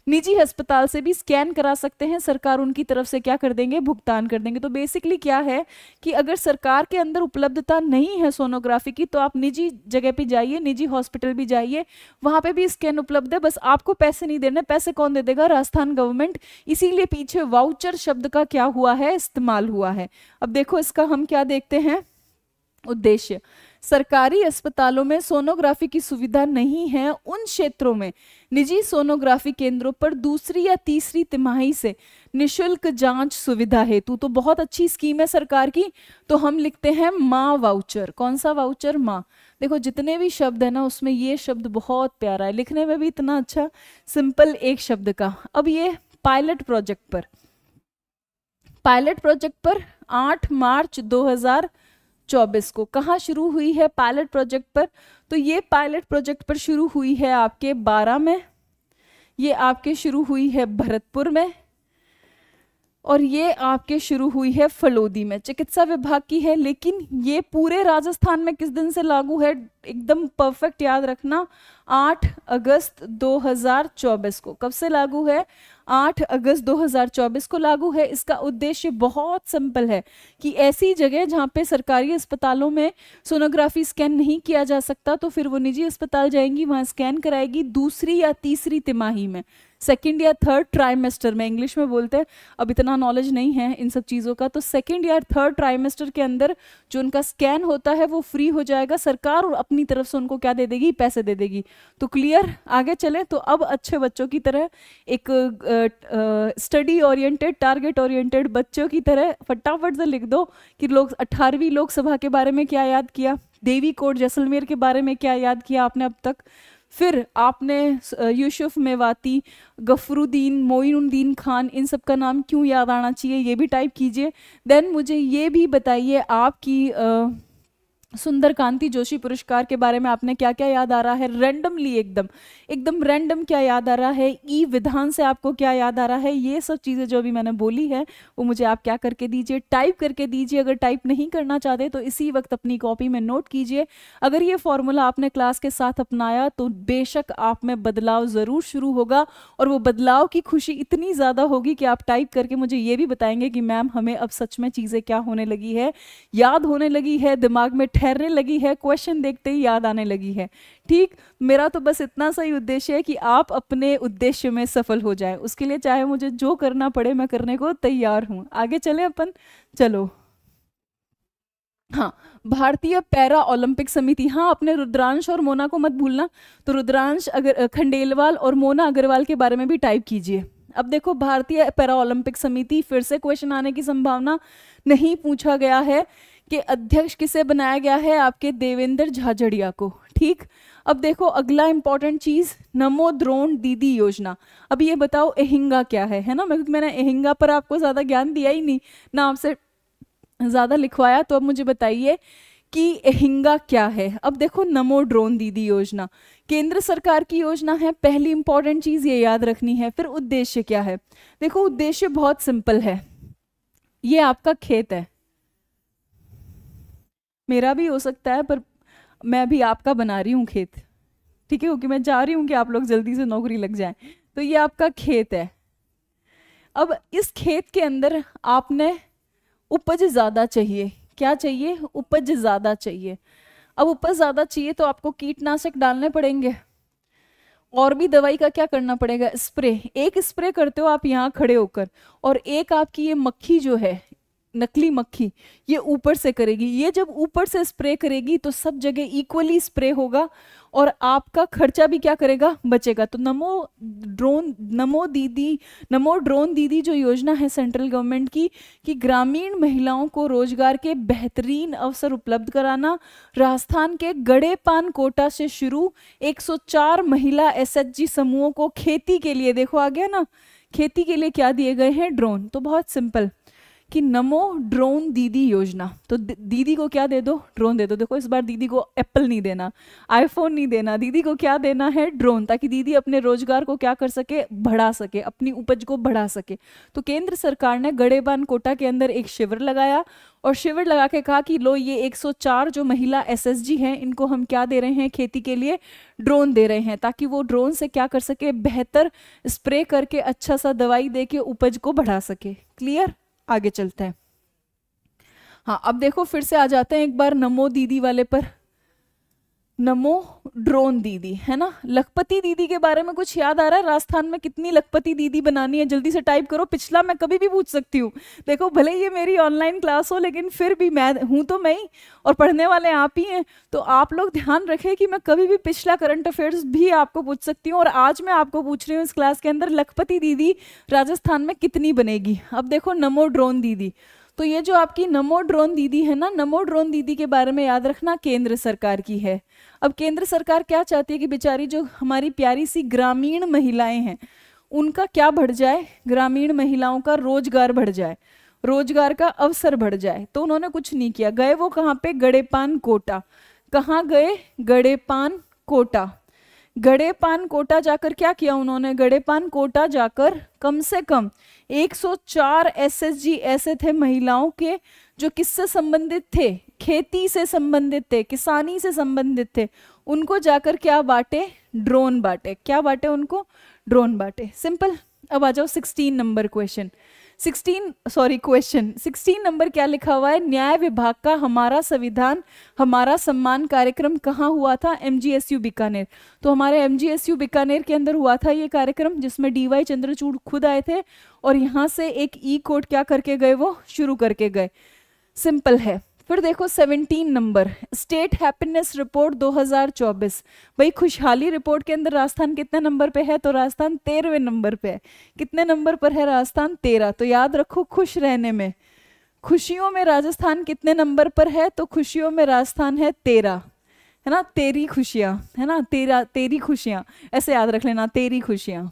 निजी अस्पताल से भी स्कैन करा सकते हैं सरकार उनकी तरफ से क्या कर देंगे भुगतान कर देंगे तो बेसिकली क्या है कि अगर सरकार के अंदर उपलब्धता नहीं है सोनोग्राफी की तो आप निजी जगह पर जाइए निजी हॉस्पिटल भी जाइए वहाँ पर भी स्कैन उपलब्ध है बस आपको पैसे नहीं देने पैसे कौन दे देगा राजस्थान गवर्नमेंट इसीलिए पीछे वाउचर शब्द का क्या हुआ है इस्तेमाल हुआ है अब देखो इसका हम क्या देखते हैं उद्देश्य सरकारी अस्पतालों में सोनोग्राफी की सुविधा नहीं है उन क्षेत्रों में निजी सोनोग्राफी केंद्रों पर दूसरी या तीसरी तिमाही से निशुल्क जांच सुविधा हेतु तो बहुत अच्छी स्कीम है सरकार की तो हम लिखते हैं माँ वाउचर कौन सा वाउचर माँ देखो जितने भी शब्द है ना उसमें ये शब्द बहुत प्यारा है लिखने में भी इतना अच्छा सिंपल एक शब्द का अब ये पायलट प्रोजेक्ट पर पायलट प्रोजेक्ट पर 8 मार्च 2000 2024 को कहाँ शुरू हुई है पायलट प्रोजेक्ट पर तो ये पायलट प्रोजेक्ट पर शुरू हुई है आपके बारह में ये आपके शुरू हुई है भरतपुर में और ये आपके शुरू हुई है फलोदी में चिकित्सा विभाग की है लेकिन ये पूरे राजस्थान में किस दिन से लागू है एकदम परफेक्ट याद रखना 8 अगस्त 2024 को कब से लागू है 8 अगस्त 2024 को लागू है इसका उद्देश्य बहुत सिंपल है कि ऐसी जगह जहां पे सरकारी अस्पतालों में सोनोग्राफी स्कैन नहीं किया जा सकता तो फिर वो निजी अस्पताल जाएंगी वहां स्कैन कराएगी दूसरी या तीसरी तिमाही में सेकेंड या थर्ड ट्राइमेस्टर में इंग्लिश में बोलते हैं अब इतना नॉलेज नहीं है इन सब चीज़ों का तो सेकेंड या थर्ड ट्राइमेस्टर के अंदर जो उनका स्कैन होता है वो फ्री हो जाएगा सरकार और अपनी तरफ से उनको क्या दे देगी पैसे दे देगी तो क्लियर आगे चले तो अब अच्छे बच्चों की तरह एक स्टडी ओरिएंटेड टारगेट ओरिएंटेड बच्चों की तरह फटाफट से लिख दो कि लोग अठारहवीं लोकसभा के बारे में क्या याद किया देवी कोट जैसलमेर के बारे में क्या याद किया आपने अब तक फिर आपने यूसुफ मेवाती गफरुद्दीन मोइनुद्दीन खान इन सब का नाम क्यों याद आना चाहिए ये भी टाइप कीजिए देन मुझे ये भी बताइए आपकी सुंदर कांति जोशी पुरस्कार के बारे में आपने क्या क्या याद आ रहा है रैंडमली एकदम एकदम रैंडम क्या याद आ रहा है ई विधान से आपको क्या याद आ रहा है ये सब चीज़ें जो अभी मैंने बोली है वो मुझे आप क्या करके दीजिए टाइप करके दीजिए अगर टाइप नहीं करना चाहते तो इसी वक्त अपनी कॉपी में नोट कीजिए अगर ये फॉर्मूला आपने क्लास के साथ अपनाया तो बेशक आप में बदलाव ज़रूर शुरू होगा और वो बदलाव की खुशी इतनी ज़्यादा होगी कि आप टाइप करके मुझे ये भी बताएंगे कि मैम हमें अब सच में चीज़ें क्या होने लगी है याद होने लगी है दिमाग में ठहरने लगी है क्वेश्चन देखते ही याद आने लगी है ठीक मेरा तो बस इतना सा ही उद्देश्य है कि आप अपने उद्देश्य में सफल हो जाए उसके लिए चाहे मुझे जो करना पड़े मैं करने को तैयार हूँ आगे चले अपन चलो हाँ भारतीय पैरा ओलंपिक समिति हाँ अपने रुद्रांश और मोना को मत भूलना तो रुद्रांश अगर खंडेलवाल और मोना अग्रवाल के बारे में भी टाइप कीजिए अब देखो भारतीय पैरा ओलंपिक समिति फिर से क्वेश्चन आने की संभावना नहीं पूछा गया है कि अध्यक्ष किसे बनाया गया है आपके देवेंद्र झाझड़िया को ठीक अब देखो अगला इंपॉर्टेंट चीज नमो द्रोण दीदी योजना अब ये बताओ एहिंगा क्या है है ना मैं क्योंकि मैंने एहिंगा पर आपको ज्यादा ज्ञान दिया ही नहीं ना आपसे ज्यादा लिखवाया तो अब मुझे बताइए कि एहिंगा क्या है अब देखो नमो ड्रोन दीदी योजना केंद्र सरकार की योजना है पहली इंपॉर्टेंट चीज ये याद रखनी है फिर उद्देश्य क्या है देखो उद्देश्य बहुत सिंपल है ये आपका खेत है मेरा भी हो सकता है पर मैं भी आपका बना रही हूँ खेत ठीक है क्योंकि मैं चाह रही हूँ कि आप लोग जल्दी से नौकरी लग जाए तो ये आपका खेत है अब इस खेत के अंदर आपने उपज ज़्यादा चाहिए क्या चाहिए उपज ज़्यादा चाहिए अब उपज ज़्यादा चाहिए तो आपको कीटनाशक डालने पड़ेंगे और भी दवाई का क्या करना पड़ेगा स्प्रे एक स्प्रे करते हो आप यहाँ खड़े होकर और एक आपकी ये मक्खी जो है नकली मक्खी ये ऊपर से करेगी ये जब ऊपर से स्प्रे करेगी तो सब जगह इक्वली स्प्रे होगा और आपका खर्चा भी क्या करेगा बचेगा तो नमो ड्रोन नमो दीदी नमो ड्रोन दीदी जो योजना है सेंट्रल गवर्नमेंट की कि ग्रामीण महिलाओं को रोजगार के बेहतरीन अवसर उपलब्ध कराना राजस्थान के गड़ेपान कोटा से शुरू 104 महिला एसएचजी समूहों को खेती के लिए देखो आ गया ना खेती के लिए क्या दिए गए हैं ड्रोन तो बहुत सिंपल कि नमो ड्रोन दीदी योजना तो दीदी को क्या दे दो ड्रोन दे दो देखो इस बार दीदी को एप्पल नहीं देना आईफोन नहीं देना दीदी को क्या देना है ड्रोन ताकि दीदी अपने रोजगार को क्या कर सके बढ़ा सके अपनी उपज को बढ़ा सके तो केंद्र सरकार ने गड़ेबान कोटा के अंदर एक शिविर लगाया और शिविर लगा के कहा कि लो ये 104 जो महिला एसएसजी हैं इनको हम क्या दे रहे हैं खेती के लिए ड्रोन दे रहे हैं ताकि वो ड्रोन से क्या कर सके बेहतर स्प्रे करके अच्छा सा दवाई दे के उपज को बढ़ा सके क्लियर आगे चलते हैं हाँ अब देखो फिर से आ जाते हैं एक बार नमो दीदी वाले पर नमो ड्रोन दीदी है ना लखपति दीदी के बारे में कुछ याद आ रहा है राजस्थान में कितनी लखपति दीदी बनानी है जल्दी से टाइप करो पिछला मैं कभी भी पूछ सकती हूँ देखो भले ये मेरी ऑनलाइन क्लास हो लेकिन फिर भी मैं हूँ तो मैं ही और पढ़ने वाले आप ही हैं तो आप लोग ध्यान रखें कि मैं कभी भी पिछला करंट अफेयर्स भी आपको पूछ सकती हूँ और आज मैं आपको पूछ रही हूँ इस क्लास के अंदर लखपति दीदी राजस्थान में कितनी बनेगी अब देखो नमो ड्रोन दीदी तो ये जो आपकी नमो ड्रोन दीदी है ना नमो ड्रोन दीदी के बारे में याद रखना केंद्र सरकार की है अब केंद्र सरकार क्या चाहती है कि बेचारी जो हमारी प्यारी सी ग्रामीण महिलाएं हैं उनका क्या बढ़ जाए ग्रामीण महिलाओं का रोजगार बढ़ जाए रोजगार का अवसर बढ़ जाए तो उन्होंने कुछ नहीं किया गए वो कहाँ पे गड़ेपान कोटा कहाँ गए गड़ेपान कोटा गड़ेपान कोटा जाकर क्या किया उन्होंने गड़ेपान कोटा जाकर कम से कम 104 एसएसजी ऐसे थे महिलाओं के जो किससे संबंधित थे खेती से संबंधित थे किसानी से संबंधित थे उनको जाकर क्या बांटे ड्रोन बांटे क्या बांटे उनको ड्रोन बांटे सिंपल अब आ जाओ 16 number question sixteen sorry question sixteen number क्या लिखा हुआ है न्याय विभाग का हमारा संविधान हमारा सम्मान कार्यक्रम कहाँ हुआ था एम बीकानेर तो हमारे एम बीकानेर के अंदर हुआ था ये कार्यक्रम जिसमें डी वाई चंद्रचूड़ खुद आए थे और यहाँ से एक ई e कोर्ट क्या करके गए वो शुरू करके गए सिंपल है फिर देखो 17 नंबर स्टेट हैप्पीनेस रिपोर्ट 2024 भाई खुशहाली रिपोर्ट के अंदर राजस्थान कितने नंबर पे है तो राजस्थान तेरहवें नंबर पे है कितने नंबर पर है राजस्थान तेरह तो याद रखो खुश रहने में खुशियों में राजस्थान कितने नंबर पर है तो खुशियों में राजस्थान है तेरह है ना तेरी खुशियाँ है ना तेरा तेरी खुशियाँ ऐसे याद रख लेना तेरी खुशियाँ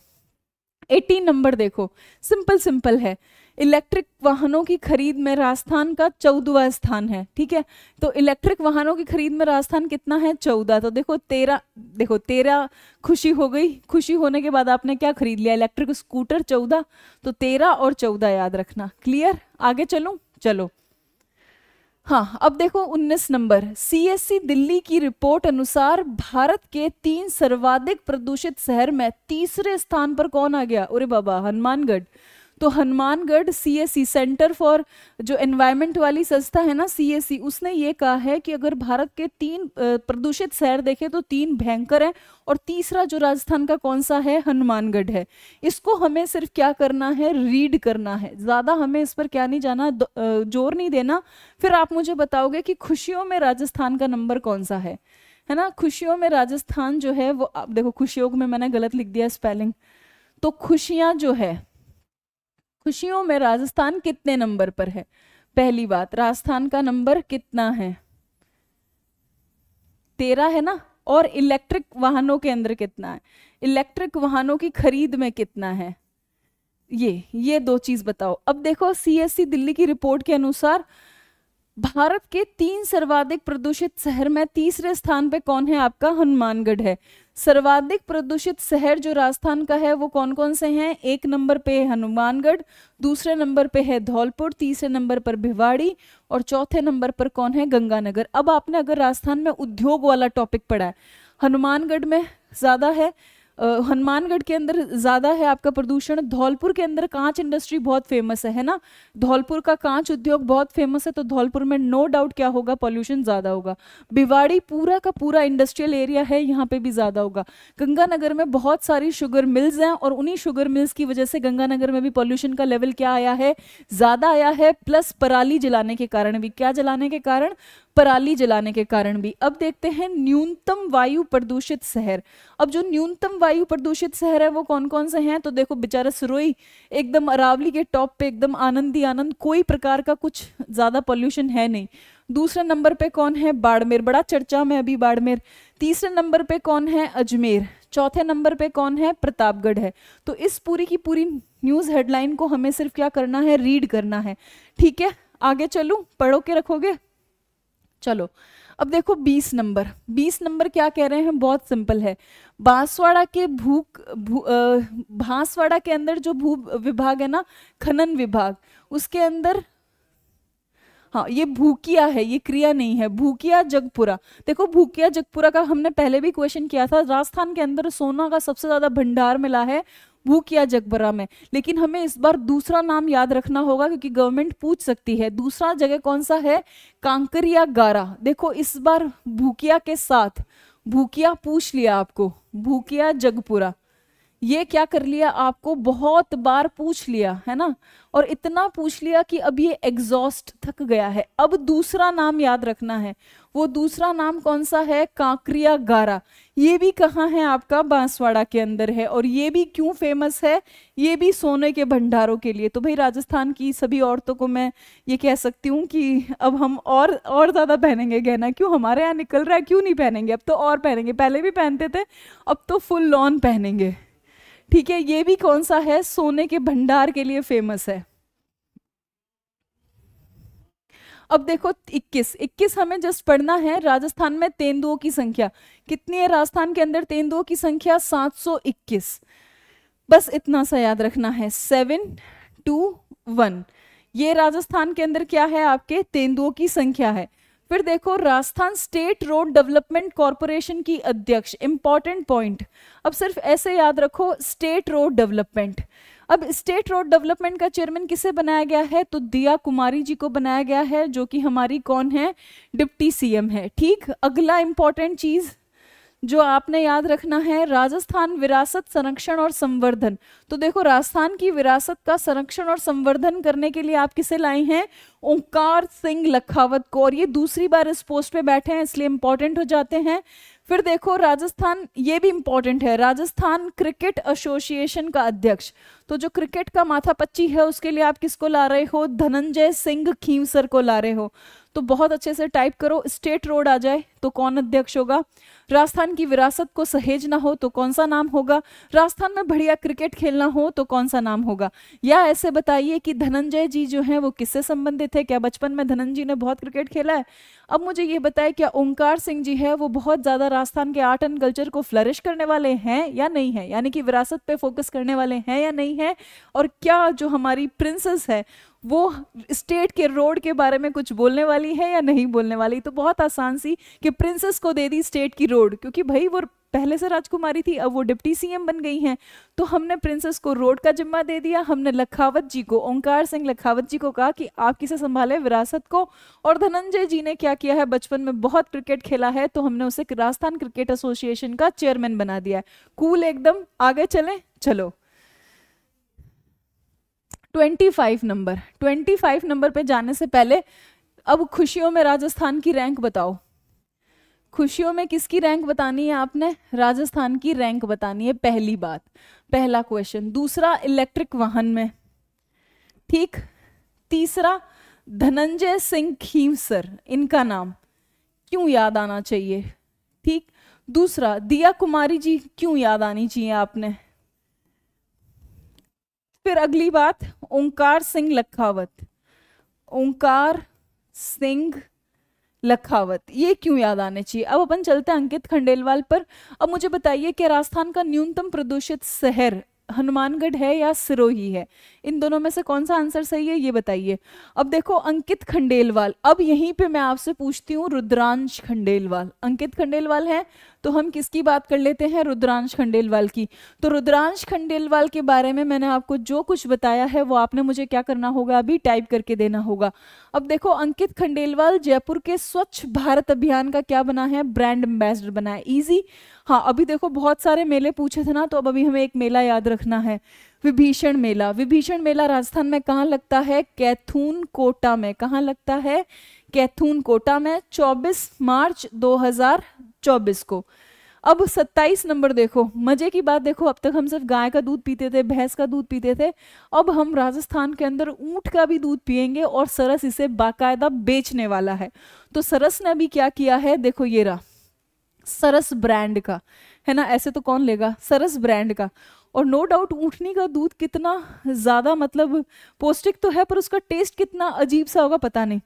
एटीन नंबर देखो सिंपल सिंपल है इलेक्ट्रिक वाहनों की खरीद में राजस्थान का चौदवा स्थान है ठीक है तो इलेक्ट्रिक वाहनों की खरीद में राजस्थान कितना है चौदह तो देखो तेरह देखो तेरह खुशी हो गई खुशी होने के बाद आपने क्या खरीद लिया इलेक्ट्रिक स्कूटर चौदह तो तेरह और चौदह याद रखना क्लियर आगे चलो चलो हाँ अब देखो 19 नंबर सीएससी दिल्ली की रिपोर्ट अनुसार भारत के तीन सर्वाधिक प्रदूषित शहर में तीसरे स्थान पर कौन आ गया अरे बाबा हनुमानगढ़ तो Hanumangarh C S C center for जो एनवायरमेंट वाली संस्था है ना सी एस सी उसने ये कहा है कि अगर भारत के तीन प्रदूषित शहर देखें तो तीन भयंकर हैं और तीसरा जो राजस्थान का कौन सा है हनुमानगढ़ है इसको हमें सिर्फ क्या करना है रीड करना है ज़्यादा हमें इस पर क्या नहीं जाना जोर नहीं देना फिर आप मुझे बताओगे कि खुशियों में राजस्थान का नंबर कौन सा है है ना खुशियों में राजस्थान जो है वो आप देखो खुशियों में मैंने गलत लिख दिया स्पेलिंग तो खुशियाँ जो है खुशियों में राजस्थान कितने नंबर पर है पहली बात राजस्थान का नंबर कितना है तेरह है ना और इलेक्ट्रिक वाहनों के अंदर कितना है इलेक्ट्रिक वाहनों की खरीद में कितना है ये ये दो चीज बताओ अब देखो सीएससी दिल्ली की रिपोर्ट के अनुसार भारत के तीन सर्वाधिक प्रदूषित शहर में तीसरे स्थान पे कौन है आपका हनुमानगढ़ है सर्वाधिक प्रदूषित शहर जो राजस्थान का है वो कौन कौन से हैं एक नंबर पे हनुमानगढ़ दूसरे नंबर पे है धौलपुर तीसरे नंबर पर भिवाड़ी और चौथे नंबर पर कौन है गंगानगर अब आपने अगर राजस्थान में उद्योग वाला टॉपिक पढ़ा है हनुमानगढ़ में ज़्यादा है हनुमानगढ़ के अंदर ज़्यादा है आपका प्रदूषण धौलपुर के अंदर कांच इंडस्ट्री बहुत फेमस है है ना धौलपुर का कांच उद्योग बहुत फेमस है तो धौलपुर में नो डाउट क्या होगा पॉल्यूशन ज़्यादा होगा भिवाड़ी पूरा का पूरा इंडस्ट्रियल एरिया है यहाँ पे भी ज़्यादा होगा गंगानगर में बहुत सारी शुगर मिल्स हैं और उन्हीं शुगर मिल्स की वजह से गंगानगर में भी पॉल्यूशन का लेवल क्या आया है ज़्यादा आया है प्लस पराली जलाने के कारण भी क्या जलाने के कारण पराली जलाने के कारण भी अब देखते हैं न्यूनतम वायु प्रदूषित शहर अब जो न्यूनतम वायु प्रदूषित शहर है वो कौन कौन से हैं तो देखो बेचारा सुरोई एकदम अरावली के टॉप पे एकदम आनंद ही आनंद कोई प्रकार का कुछ ज़्यादा पॉल्यूशन है नहीं दूसरे नंबर पे कौन है बाड़मेर बड़ा चर्चा में अभी बाड़मेर तीसरे नंबर पे कौन है अजमेर चौथे नंबर पे कौन है प्रतापगढ़ है तो इस पूरी की पूरी न्यूज़ हेडलाइन को हमें सिर्फ क्या करना है रीड करना है ठीक है आगे चलूँ पढ़ो के रखोगे चलो अब देखो बीस नंबर बीस नंबर क्या कह रहे हैं बहुत सिंपल है बांसवाड़ा के भू भू बांसवाड़ा के अंदर जो भू विभाग है ना खनन विभाग उसके अंदर हाँ ये भूकिया है ये क्रिया नहीं है भूकिया जगपुरा देखो भूकिया जगपुरा का हमने पहले भी क्वेश्चन किया था राजस्थान के अंदर सोना का सबसे ज्यादा भंडार मिला है वो किया जगबरा में लेकिन हमें इस बार दूसरा नाम याद रखना होगा क्योंकि गवर्नमेंट पूछ सकती है दूसरा जगह कौन सा है कांकरिया गारा देखो इस बार भूकिया के साथ भूकिया पूछ लिया आपको भूकिया जगपुरा ये क्या कर लिया आपको बहुत बार पूछ लिया है ना और इतना पूछ लिया कि अब ये एग्जॉस्ट थक गया है अब दूसरा नाम याद रखना है वो दूसरा नाम कौन सा है कांकरिया गारा ये भी कहाँ है आपका बांसवाड़ा के अंदर है और ये भी क्यों फेमस है ये भी सोने के भंडारों के लिए तो भाई राजस्थान की सभी औरतों को मैं ये कह सकती हूँ कि अब हम और और ज़्यादा पहनेंगे गहना क्यों हमारे यहाँ निकल रहा है क्यों नहीं पहनेंगे अब तो और पहनेंगे पहले भी पहनते थे अब तो फुल लॉन पहनेंगे ठीक है ये भी कौन सा है सोने के भंडार के लिए फेमस है अब देखो 21 21 हमें जस्ट पढ़ना है राजस्थान में तेंदुओं की संख्या कितनी है राजस्थान के अंदर तेंदुओं की संख्या 721 बस इतना सा याद रखना है सेवन टू वन ये राजस्थान के अंदर क्या है आपके तेंदुओं की संख्या है फिर देखो Rajasthan state road development corporation की अध्यक्ष इंपॉर्टेंट पॉइंट अब सिर्फ ऐसे याद रखो स्टेट रोड डेवलपमेंट अब स्टेट रोड डेवलपमेंट का चेयरमैन किसे बनाया गया है तो दिया कुमारी जी को बनाया गया है जो कि हमारी कौन है डिप्टी सीएम है ठीक अगला इंपॉर्टेंट चीज जो आपने याद रखना है राजस्थान विरासत संरक्षण और संवर्धन तो देखो राजस्थान की विरासत का संरक्षण और संवर्धन करने के लिए आप किसे लाए हैं ओंकार सिंह लखावत को और ये दूसरी बार इस पोस्ट पे बैठे हैं इसलिए इंपॉर्टेंट हो जाते हैं फिर देखो राजस्थान ये भी इंपॉर्टेंट है राजस्थान क्रिकेट एसोसिएशन का अध्यक्ष तो जो क्रिकेट का माथा पच्ची है उसके लिए आप किसको ला रहे हो धनंजय सिंह खीमसर को ला रहे हो तो बहुत अच्छे से टाइप करो स्टेट रोड आ जाए तो कौन अध्यक्ष होगा राजस्थान की विरासत को सहेज ना हो तो कौन सा नाम होगा राजस्थान में बढ़िया क्रिकेट खेलना हो तो कौन सा नाम होगा या ऐसे बताइए कि धनंजय जी जो हैं वो किससे संबंधित है क्या बचपन में धनंजय ने बहुत क्रिकेट खेला है अब मुझे ये बताए क्या ओंकार सिंह जी है वो बहुत ज़्यादा राजस्थान के आर्ट एंड कल्चर को फ्लरिश करने वाले हैं या नहीं है यानी कि विरासत पे फोकस करने वाले हैं या नहीं है और क्या जो हमारी प्रिंसेस है वो स्टेट के रोड के बारे में कुछ बोलने वाली है या नहीं बोलने वाली तो बहुत आसान सी कि प्रिंसेस को दे दी स्टेट की रोड क्योंकि भाई वो पहले से राजकुमारी थी अब वो डिप्टी सीएम बन गई हैं तो हमने प्रिंसेस को रोड का जिम्मा दे दिया हमने लखावत जी को ओंकार सिंह लखावत जी को कहा कि आप किसे संभाले विरासत को और धनंजय जी ने क्या किया है बचपन में बहुत क्रिकेट खेला है तो हमने उसे राजस्थान क्रिकेट एसोसिएशन का चेयरमैन बना दिया है कूल एकदम आगे चले चलो twenty five number twenty five number पे जाने से पहले अब खुशियों में राजस्थान की रैंक बताओ खुशियों में किसकी रैंक बतानी है आपने राजस्थान की रैंक बतानी है पहली बात पहला क्वेश्चन दूसरा इलेक्ट्रिक वाहन में ठीक तीसरा धनंजय सिंह खीमसर इनका नाम क्यों याद आना चाहिए ठीक दूसरा दिया कुमारी जी क्यों याद आनी चाहिए आपने फिर अगली बात ओंकार सिंह लखावत ओंकार सिंह लखावत ये क्यों याद आने चाहिए अब अपन चलते हैं अंकित खंडेलवाल पर अब मुझे बताइए कि राजस्थान का न्यूनतम प्रदूषित शहर हनुमानगढ़ है या सिरोही है इन दोनों में से कौन सा आंसर सही है ये बताइए अब देखो अंकित खंडेलवाल अब यहीं पे मैं आपसे पूछती हूँ रुद्रांश खंडेलवाल अंकित खंडेलवाल है तो हम किसकी बात कर लेते हैं रुद्रांश खंडेलवाल की तो रुद्रांश खंडेलवाल के बारे में मैंने आपको जो कुछ बताया है वो आपने मुझे क्या करना होगा अभी टाइप करके देना होगा अब देखो अंकित खंडेलवाल जयपुर के स्वच्छ भारत अभियान का क्या बना है ब्रांड एम्बेसडर बना है ईजी हाँ अभी देखो बहुत सारे मेले पूछे थे ना तो अब अभी हमें एक मेला याद रखना है विभीषण मेला विभीषण मेला राजस्थान में कहाँ लगता है कैथून कोटा में कहाँ लगता है कैथून कोटा में 24 मार्च 2024 को अब 27 नंबर देखो मजे की बात देखो अब तक हम सिर्फ गाय का दूध पीते थे भैंस का दूध पीते थे अब हम राजस्थान के अंदर ऊंट का भी दूध पियेंगे और सरस इसे बाकायदा बेचने वाला है तो सरस ने अभी क्या किया है देखो ये रहा सरस ब्रांड का है ना ऐसे तो कौन लेगा सरस ब्रांड का और नो डाउट ऊँटनी का दूध कितना ज़्यादा मतलब पौष्टिक तो है पर उसका टेस्ट कितना अजीब सा होगा पता नहीं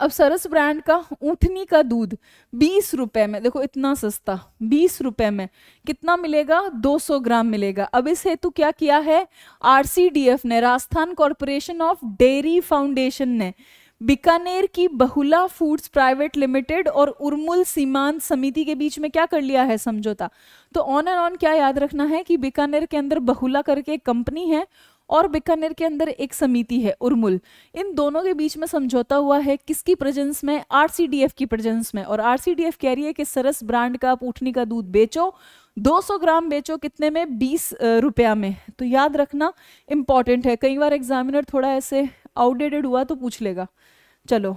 अब सरस ब्रांड का ऊँटनी का दूध बीस रुपए में देखो इतना सस्ता बीस रुपए में कितना मिलेगा दो सौ ग्राम मिलेगा अब इस हेतु क्या किया है आरसीडीएफ ने Rajasthan corporation of dairy foundation ने बीकानेर की बहुला फूड्स प्राइवेट लिमिटेड और उर्मुल सीमांत समिति के बीच में क्या कर लिया है समझौता तो ऑन एंड ऑन क्या याद रखना है कि बीकानेर के अंदर बहुला करके कंपनी है और बीकानेर के अंदर एक समिति है उर्मुल इन दोनों के बीच में समझौता हुआ है किसकी प्रेजेंस में आरसीडीएफ की प्रेजेंस में और आरसीडीएफ कह रही है कि सरस ब्रांड का पूठनी का दूध बेचो 200 ग्राम बेचो कितने में 20 रुपया में तो याद रखना इंपॉर्टेंट है कई बार एग्जामिनर थोड़ा ऐसे आउटडेटेड हुआ तो पूछ लेगा चलो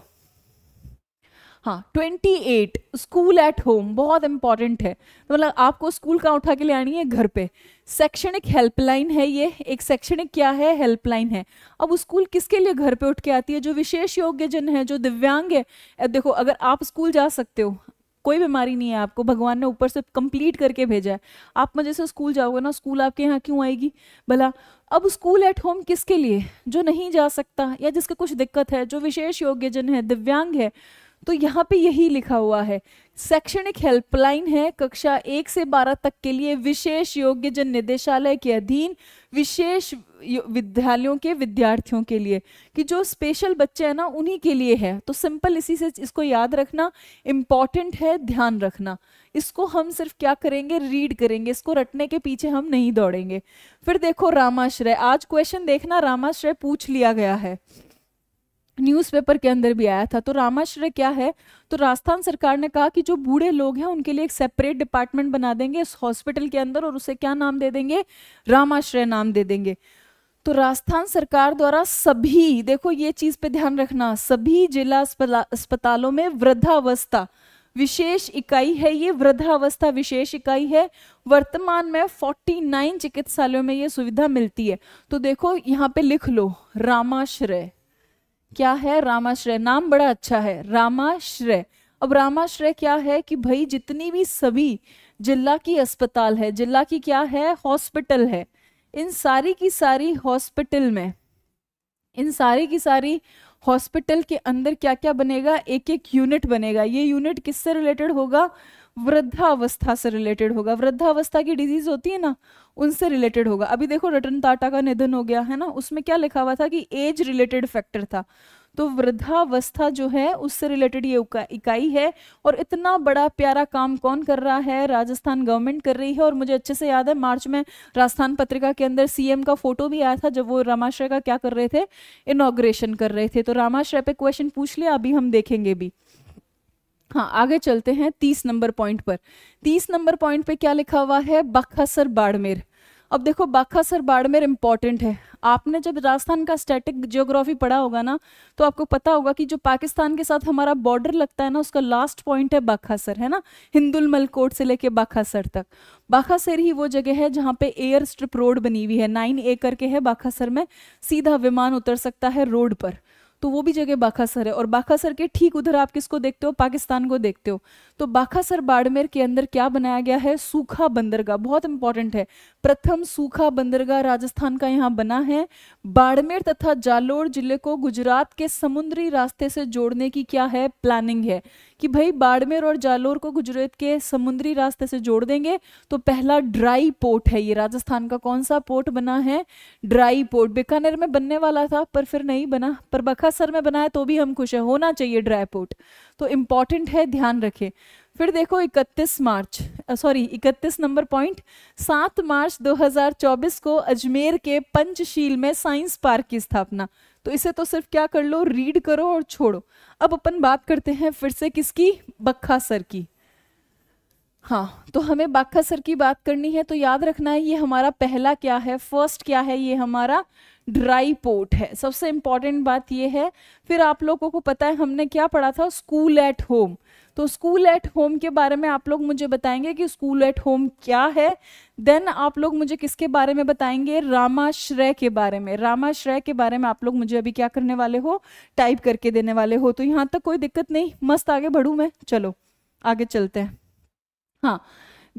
हाँ twenty eight school at home बहुत इंपॉर्टेंट है तो मतलब आपको स्कूल कहाँ उठा के ले आनी है घर पे शैक्षणिक हेल्पलाइन है ये एक शैक्षणिक क्या है हेल्पलाइन है अब स्कूल किसके लिए घर पे उठ के आती है जो विशेष योग्य जन है जो दिव्यांग है देखो अगर आप स्कूल जा सकते हो कोई बीमारी नहीं है आपको भगवान ने ऊपर से कंप्लीट करके भेजा है आप मजे से स्कूल जाओगे ना स्कूल आपके यहाँ क्यों आएगी भला अब स्कूल एट होम किसके लिए जो नहीं जा सकता या जिसके कुछ दिक्कत है जो विशेष योग्य जन है दिव्यांग है तो यहाँ पे यही लिखा हुआ है शैक्षणिक हेल्पलाइन है कक्षा एक से बारह तक के लिए विशेष योग्य जन निदेशालय के अधीन विशेष विद्यालयों के विद्यार्थियों के लिए कि जो स्पेशल बच्चे हैं ना उन्हीं के लिए है तो सिंपल इसी से इसको याद रखना इम्पॉर्टेंट है ध्यान रखना इसको हम सिर्फ क्या करेंगे रीड करेंगे इसको रटने के पीछे हम नहीं दौड़ेंगे फिर देखो रामाश्रय आज क्वेश्चन देखना रामाश्रय पूछ लिया गया है न्यूज़पेपर के अंदर भी आया था तो रामाश्रय क्या है तो राजस्थान सरकार ने कहा कि जो बूढ़े लोग हैं उनके लिए एक सेपरेट डिपार्टमेंट बना देंगे इस हॉस्पिटल के अंदर और उसे क्या नाम दे देंगे रामाश्रय नाम दे देंगे तो राजस्थान सरकार द्वारा सभी देखो ये चीज पे ध्यान रखना सभी जिला अस्पतालों में वृद्धावस्था विशेष इकाई है ये वृद्धावस्था विशेष इकाई है वर्तमान में 49 चिकित्सालयों में ये सुविधा मिलती है तो देखो यहाँ पे लिख लो रामाश्रय क्या है रामाश्रय नाम बड़ा अच्छा है रामाश्रय अब रामाश्रय क्या है कि भाई जितनी भी सभी जिला की अस्पताल है जिला की क्या है हॉस्पिटल है इन सारी की सारी हॉस्पिटल में इन सारी की सारी हॉस्पिटल के अंदर क्या क्या बनेगा एक एक यूनिट बनेगा ये यूनिट किससे रिलेटेड होगा वृद्धावस्था से रिलेटेड होगा वृद्धावस्था की डिजीज होती है ना उनसे रिलेटेड होगा अभी देखो रतन टाटा का निधन हो गया है ना उसमें क्या लिखा हुआ था कि एज रिलेटेड फैक्टर था तो वृद्धावस्था जो है उससे रिलेटेड ये इकाई है और इतना बड़ा प्यारा काम कौन कर रहा है राजस्थान गवर्नमेंट कर रही है और मुझे अच्छे से याद है मार्च में राजस्थान पत्रिका के अंदर सीएम का फोटो भी आया था जब वो रामाश्रय का क्या कर रहे थे इनोग्रेशन कर रहे थे तो रामाश्रय पे क्वेश्चन पूछ लिया अभी हम देखेंगे भी हाँ आगे चलते हैं तीस नंबर पॉइंट पर तीस नंबर पॉइंट पे क्या लिखा हुआ है बाखासर बाड़मेर अब देखो बाखासर बाड़मेर इंपॉर्टेंट है आपने जब राजस्थान का स्टैटिक जियोग्राफी पढ़ा होगा ना तो आपको पता होगा कि जो पाकिस्तान के साथ हमारा बॉर्डर लगता है ना उसका लास्ट पॉइंट है बाखासर है ना हिंदुल मलकोट से लेके बाखासर तक बाखासर ही वो जगह है जहाँ पे एयर स्ट्रिप रोड बनी हुई है नाइन एकर के है बाखासर में सीधा विमान उतर सकता है रोड पर तो वो भी जगह बाखासर है और बाखासर के ठीक उधर आप किसको देखते हो पाकिस्तान को देखते हो तो बाखासर बाड़मेर के अंदर क्या बनाया गया है सूखा बंदरगाह बहुत इंपॉर्टेंट है प्रथम सूखा बंदरगाह राजस्थान का यहाँ बना है बाड़मेर तथा जालोर जिले को गुजरात के समुद्री रास्ते से जोड़ने की क्या है प्लानिंग है कि भाई बाड़मेर और जालोर को गुजरात के समुद्री रास्ते से जोड़ देंगे तो पहला ड्राई पोर्ट है ये राजस्थान का कौन सा पोर्ट बना है ड्राई पोर्ट बीकानेर में बनने वाला था पर फिर नहीं बना पर बखासर में बना है तो भी हम खुश है होना चाहिए ड्राई पोर्ट तो इंपॉर्टेंट है ध्यान रखें फिर देखो 31 March sorry 31 number point 7 March 2024 को अजमेर के पंचशील में साइंस पार्क की स्थापना तो इसे तो सिर्फ क्या कर लो रीड करो और छोड़ो अब अपन बात करते हैं फिर से किसकी बक्खा सर की हाँ तो हमें बाखा सर की बात करनी है तो याद रखना है ये हमारा पहला क्या है फर्स्ट क्या है ये हमारा ड्राई पोर्ट है सबसे इम्पॉर्टेंट बात ये है फिर आप लोगों को पता है हमने क्या पढ़ा था स्कूल एट होम तो स्कूल एट होम के बारे में आप लोग मुझे बताएंगे कि स्कूल एट होम क्या है देन आप लोग मुझे किसके बारे में बताएंगे रामाश्रय के बारे में रामाश्रय के बारे में आप लोग मुझे अभी क्या करने वाले हो टाइप करके देने वाले हो तो यहाँ तक कोई दिक्कत नहीं मस्त आगे बढ़ू मैं चलो आगे चलते हैं हाँ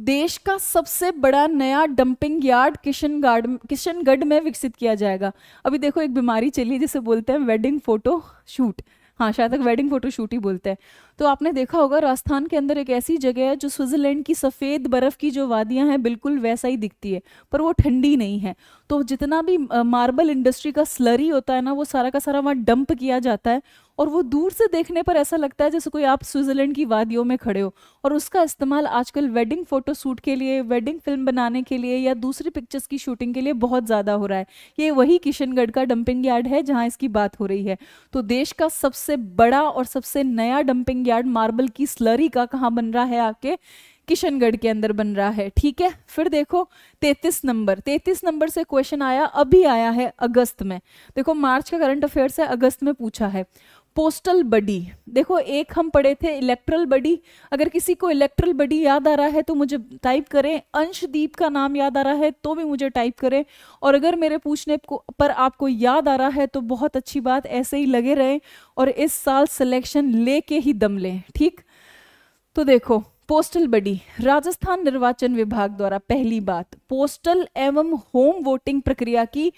देश का सबसे बड़ा नया dumping yard Kishangarh Kishangarh में विकसित किया जाएगा अभी देखो एक बीमारी चली जिसे बोलते हैं वेडिंग फोटो शूट हाँ शायद तक वेडिंग फोटो शूट ही बोलते हैं तो आपने देखा होगा राजस्थान के अंदर एक ऐसी जगह है जो स्विट्जरलैंड की सफ़ेद बर्फ़ की जो वादियां हैं बिल्कुल वैसा ही दिखती है पर वो ठंडी नहीं है तो जितना भी मार्बल इंडस्ट्री का स्लरी होता है ना वो सारा का सारा वहाँ डंप किया जाता है और वो दूर से देखने पर ऐसा लगता है जैसे कोई आप स्विट्ज़रलैंड की वादियों में खड़े हो और उसका इस्तेमाल आजकल वेडिंग फ़ोटो शूट के लिए वेडिंग फिल्म बनाने के लिए या दूसरी पिक्चर्स की शूटिंग के लिए बहुत ज़्यादा हो रहा है ये वही किशनगढ़ का डंपिंग यार्ड है जहाँ इसकी बात हो रही है तो देश का सबसे बड़ा और सबसे नया डंपिंग स्कैटरिंग यार्ड मार्बल की स्लरी का कहाँ बन रहा है आपके किशनगढ़ के अंदर बन रहा है ठीक है फिर देखो 33 नंबर 33 नंबर से क्वेश्चन आया अभी आया है अगस्त में देखो मार्च का करंट अफेयर्स है अगस्त में पूछा है पोस्टल बडी देखो एक हम पढ़े थे इलेक्ट्रल बडी अगर किसी को इलेक्ट्रल बडी याद आ रहा है तो मुझे टाइप करें अंशदीप का नाम याद आ रहा है तो भी मुझे टाइप करें और अगर मेरे पूछने को पर आपको याद आ रहा है तो बहुत अच्छी बात ऐसे ही लगे रहें और इस साल सिलेक्शन ले ही दम लें ठीक तो देखो पोस्टल बडी राजस्थान निर्वाचन विभाग द्वारा पहली बात पोस्टल एवं होम वोटिंग प्रक्रिया की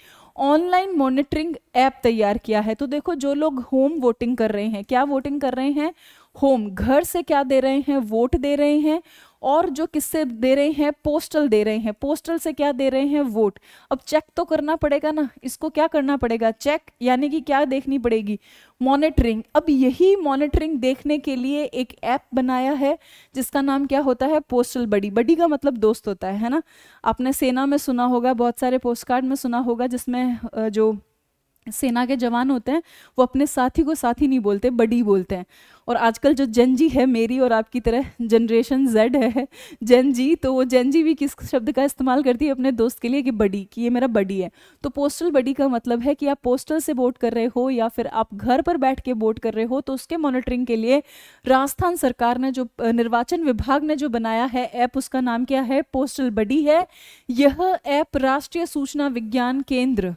ऑनलाइन मॉनिटरिंग ऐप तैयार किया है तो देखो जो लोग होम वोटिंग कर रहे हैं क्या वोटिंग कर रहे हैं होम घर से क्या दे रहे हैं वोट दे रहे हैं और जो किससे दे रहे हैं पोस्टल दे रहे हैं पोस्टल से क्या दे रहे हैं वोट अब चेक तो करना पड़ेगा ना इसको क्या करना पड़ेगा चेक यानी कि क्या देखनी पड़ेगी मॉनिटरिंग अब यही मॉनिटरिंग देखने के लिए एक ऐप बनाया है जिसका नाम क्या होता है पोस्टल बडी बडी का मतलब दोस्त होता है है ना आपने सेना में सुना होगा बहुत सारे पोस्ट कार्ड में सुना होगा जिसमें जो सेना के जवान होते हैं वो अपने साथी को साथी नहीं बोलते बडी बोलते हैं और आजकल जो जेन जी है मेरी और आपकी तरह जनरेशन जेड है जेन जी तो वो जेन जी भी किस शब्द का इस्तेमाल करती है अपने दोस्त के लिए कि बडी कि ये मेरा बडी है तो पोस्टल बडी का मतलब है कि आप पोस्टल से वोट कर रहे हो या फिर आप घर पर बैठ के वोट कर रहे हो तो उसके मॉनिटरिंग के लिए राजस्थान सरकार ने जो निर्वाचन विभाग ने जो बनाया है ऐप उसका नाम क्या है पोस्टल बडी है यह ऐप राष्ट्रीय सूचना विज्ञान केंद्र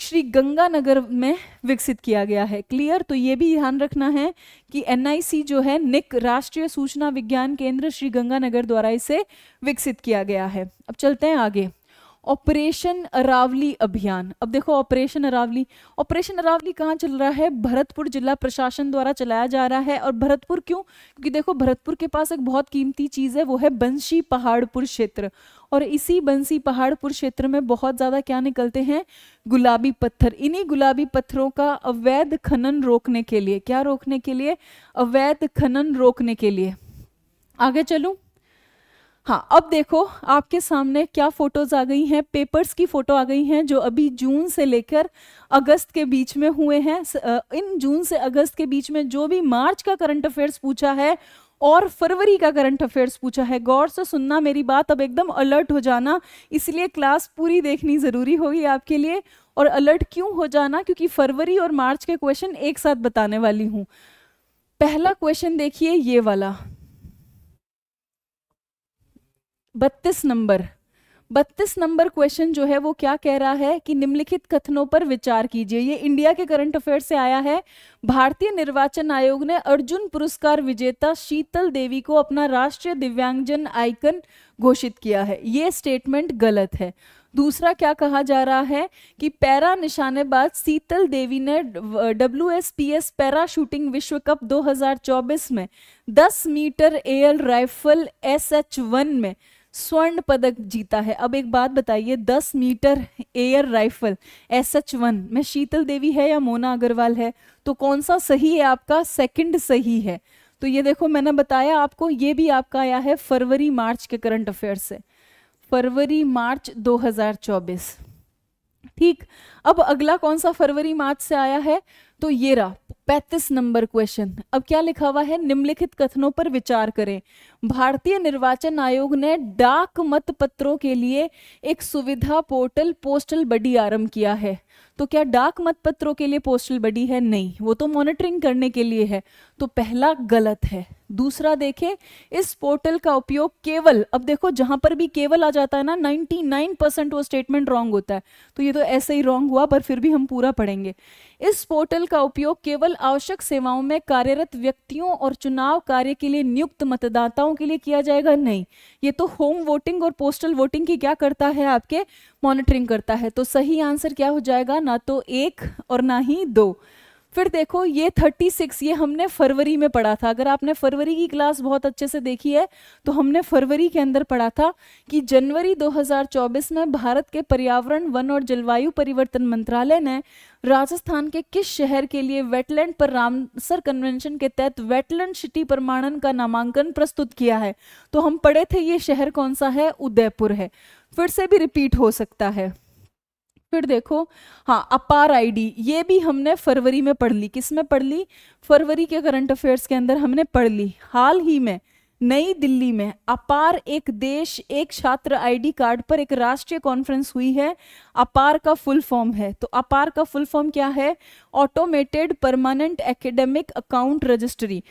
श्री गंगानगर में विकसित किया गया है क्लियर तो ये भी ध्यान रखना है कि एनआईसी जो है निक राष्ट्रीय सूचना विज्ञान केंद्र श्री गंगानगर द्वारा इसे विकसित किया गया है अब चलते हैं आगे ऑपरेशन अरावली अभियान अब देखो ऑपरेशन अरावली ऑपरेशन अरावली कहाँ चल रहा है भरतपुर जिला प्रशासन द्वारा चलाया जा रहा है और भरतपुर क्यों क्योंकि देखो भरतपुर के पास एक बहुत कीमती चीज़ है वो है बंशी पहाड़पुर क्षेत्र और इसी बंसी पहाड़पुर क्षेत्र में बहुत ज़्यादा क्या निकलते हैं गुलाबी पत्थर इन्हीं गुलाबी पत्थरों का अवैध खनन रोकने के लिए क्या रोकने के लिए अवैध खनन रोकने के लिए आगे चलूँ हाँ अब देखो आपके सामने क्या फोटोज़ आ गई हैं पेपर्स की फ़ोटो आ गई हैं जो अभी जून से लेकर अगस्त के बीच में हुए हैं इन जून से अगस्त के बीच में जो भी मार्च का करंट अफेयर्स पूछा है और फरवरी का करंट अफेयर्स पूछा है गौर से सुनना मेरी बात अब एकदम अलर्ट हो जाना इसलिए क्लास पूरी देखनी ज़रूरी होगी आपके लिए और अलर्ट क्यों हो जाना क्योंकि फरवरी और मार्च के क्वेश्चन एक साथ बताने वाली हूँ पहला क्वेश्चन देखिए ये वाला बत्तीस नंबर बत्तीस नंबर क्वेश्चन जो है वो क्या कह रहा है कि निम्नलिखित कथनों पर विचार कीजिए ये इंडिया के करंट अफेयर से आया है भारतीय निर्वाचन आयोग ने अर्जुन पुरस्कार विजेता शीतल देवी को अपना राष्ट्रीय दिव्यांगजन आइकन घोषित किया है ये स्टेटमेंट गलत है दूसरा क्या कहा जा रहा है कि पैरा निशानेबाज शीतल देवी ने डब्ल्यू पैरा शूटिंग विश्व कप 2024 में 10 मीटर एयर राइफल एस में स्वर्ण पदक जीता है अब एक बात बताइए दस metre air rifle S H one में शीतल देवी है या मोना अग्रवाल है तो कौन सा सही है आपका सेकंड सही है तो ये देखो मैंने बताया आपको ये भी आपका आया है फरवरी मार्च के करंट अफेयर से फरवरी मार्च 2024 ठीक अब अगला कौन सा फरवरी मार्च से आया है तो ये रहा पैंतीस नंबर क्वेश्चन अब क्या लिखा हुआ है निम्नलिखित कथनों पर विचार करें भारतीय निर्वाचन आयोग ने डाक मत पत्रों के लिए एक सुविधा पोर्टल पोस्टल बडी आरंभ किया है तो क्या डाक मत पत्रों के लिए पोस्टल बडी है नहीं वो तो मॉनिटरिंग करने के लिए है तो पहला गलत है दूसरा देखें इस पोर्टल का उपयोग केवल अब देखो जहां पर भी केवल आ जाता है ना 99 परसेंट वो स्टेटमेंट रॉन्ग होता है तो ये तो ऐसे ही रॉन्ग हुआ पर फिर भी हम पूरा पढ़ेंगे इस पोर्टल का उपयोग केवल आवश्यक सेवाओं में कार्यरत व्यक्तियों और चुनाव कार्य के लिए नियुक्त मतदाताओं के लिए किया जाएगा नहीं ये तो होम वोटिंग और पोस्टल वोटिंग की क्या करता है आपके मॉनिटरिंग करता है तो सही आंसर क्या हो जाएगा ना तो एक और ना ही दो फिर देखो ये थर्टी सिक्स ये हमने फरवरी में पढ़ा था अगर आपने फरवरी की क्लास बहुत अच्छे से देखी है तो हमने फरवरी के अंदर पढ़ा था कि जनवरी 2024 में भारत के पर्यावरण वन और जलवायु परिवर्तन मंत्रालय ने राजस्थान के किस शहर के लिए वेटलैंड पर रामसर कन्वेंशन के तहत वेटलैंड सिटी प्रमाणन का नामांकन प्रस्तुत किया है तो हम पढ़े थे ये शहर कौन सा है उदयपुर है फिर से भी रिपीट हो सकता है फिर देखो हाँ अपार आईडी ये भी हमने फरवरी में पढ़ ली किस में पढ़ ली फरवरी के करंट अफेयर्स के अंदर हमने पढ़ ली हाल ही में नई दिल्ली में अपार एक देश एक छात्र आईडी कार्ड पर एक राष्ट्रीय कॉन्फ्रेंस हुई है अपार का फुल फॉर्म है तो अपार का फुल फॉर्म क्या है automated permanent academic account registry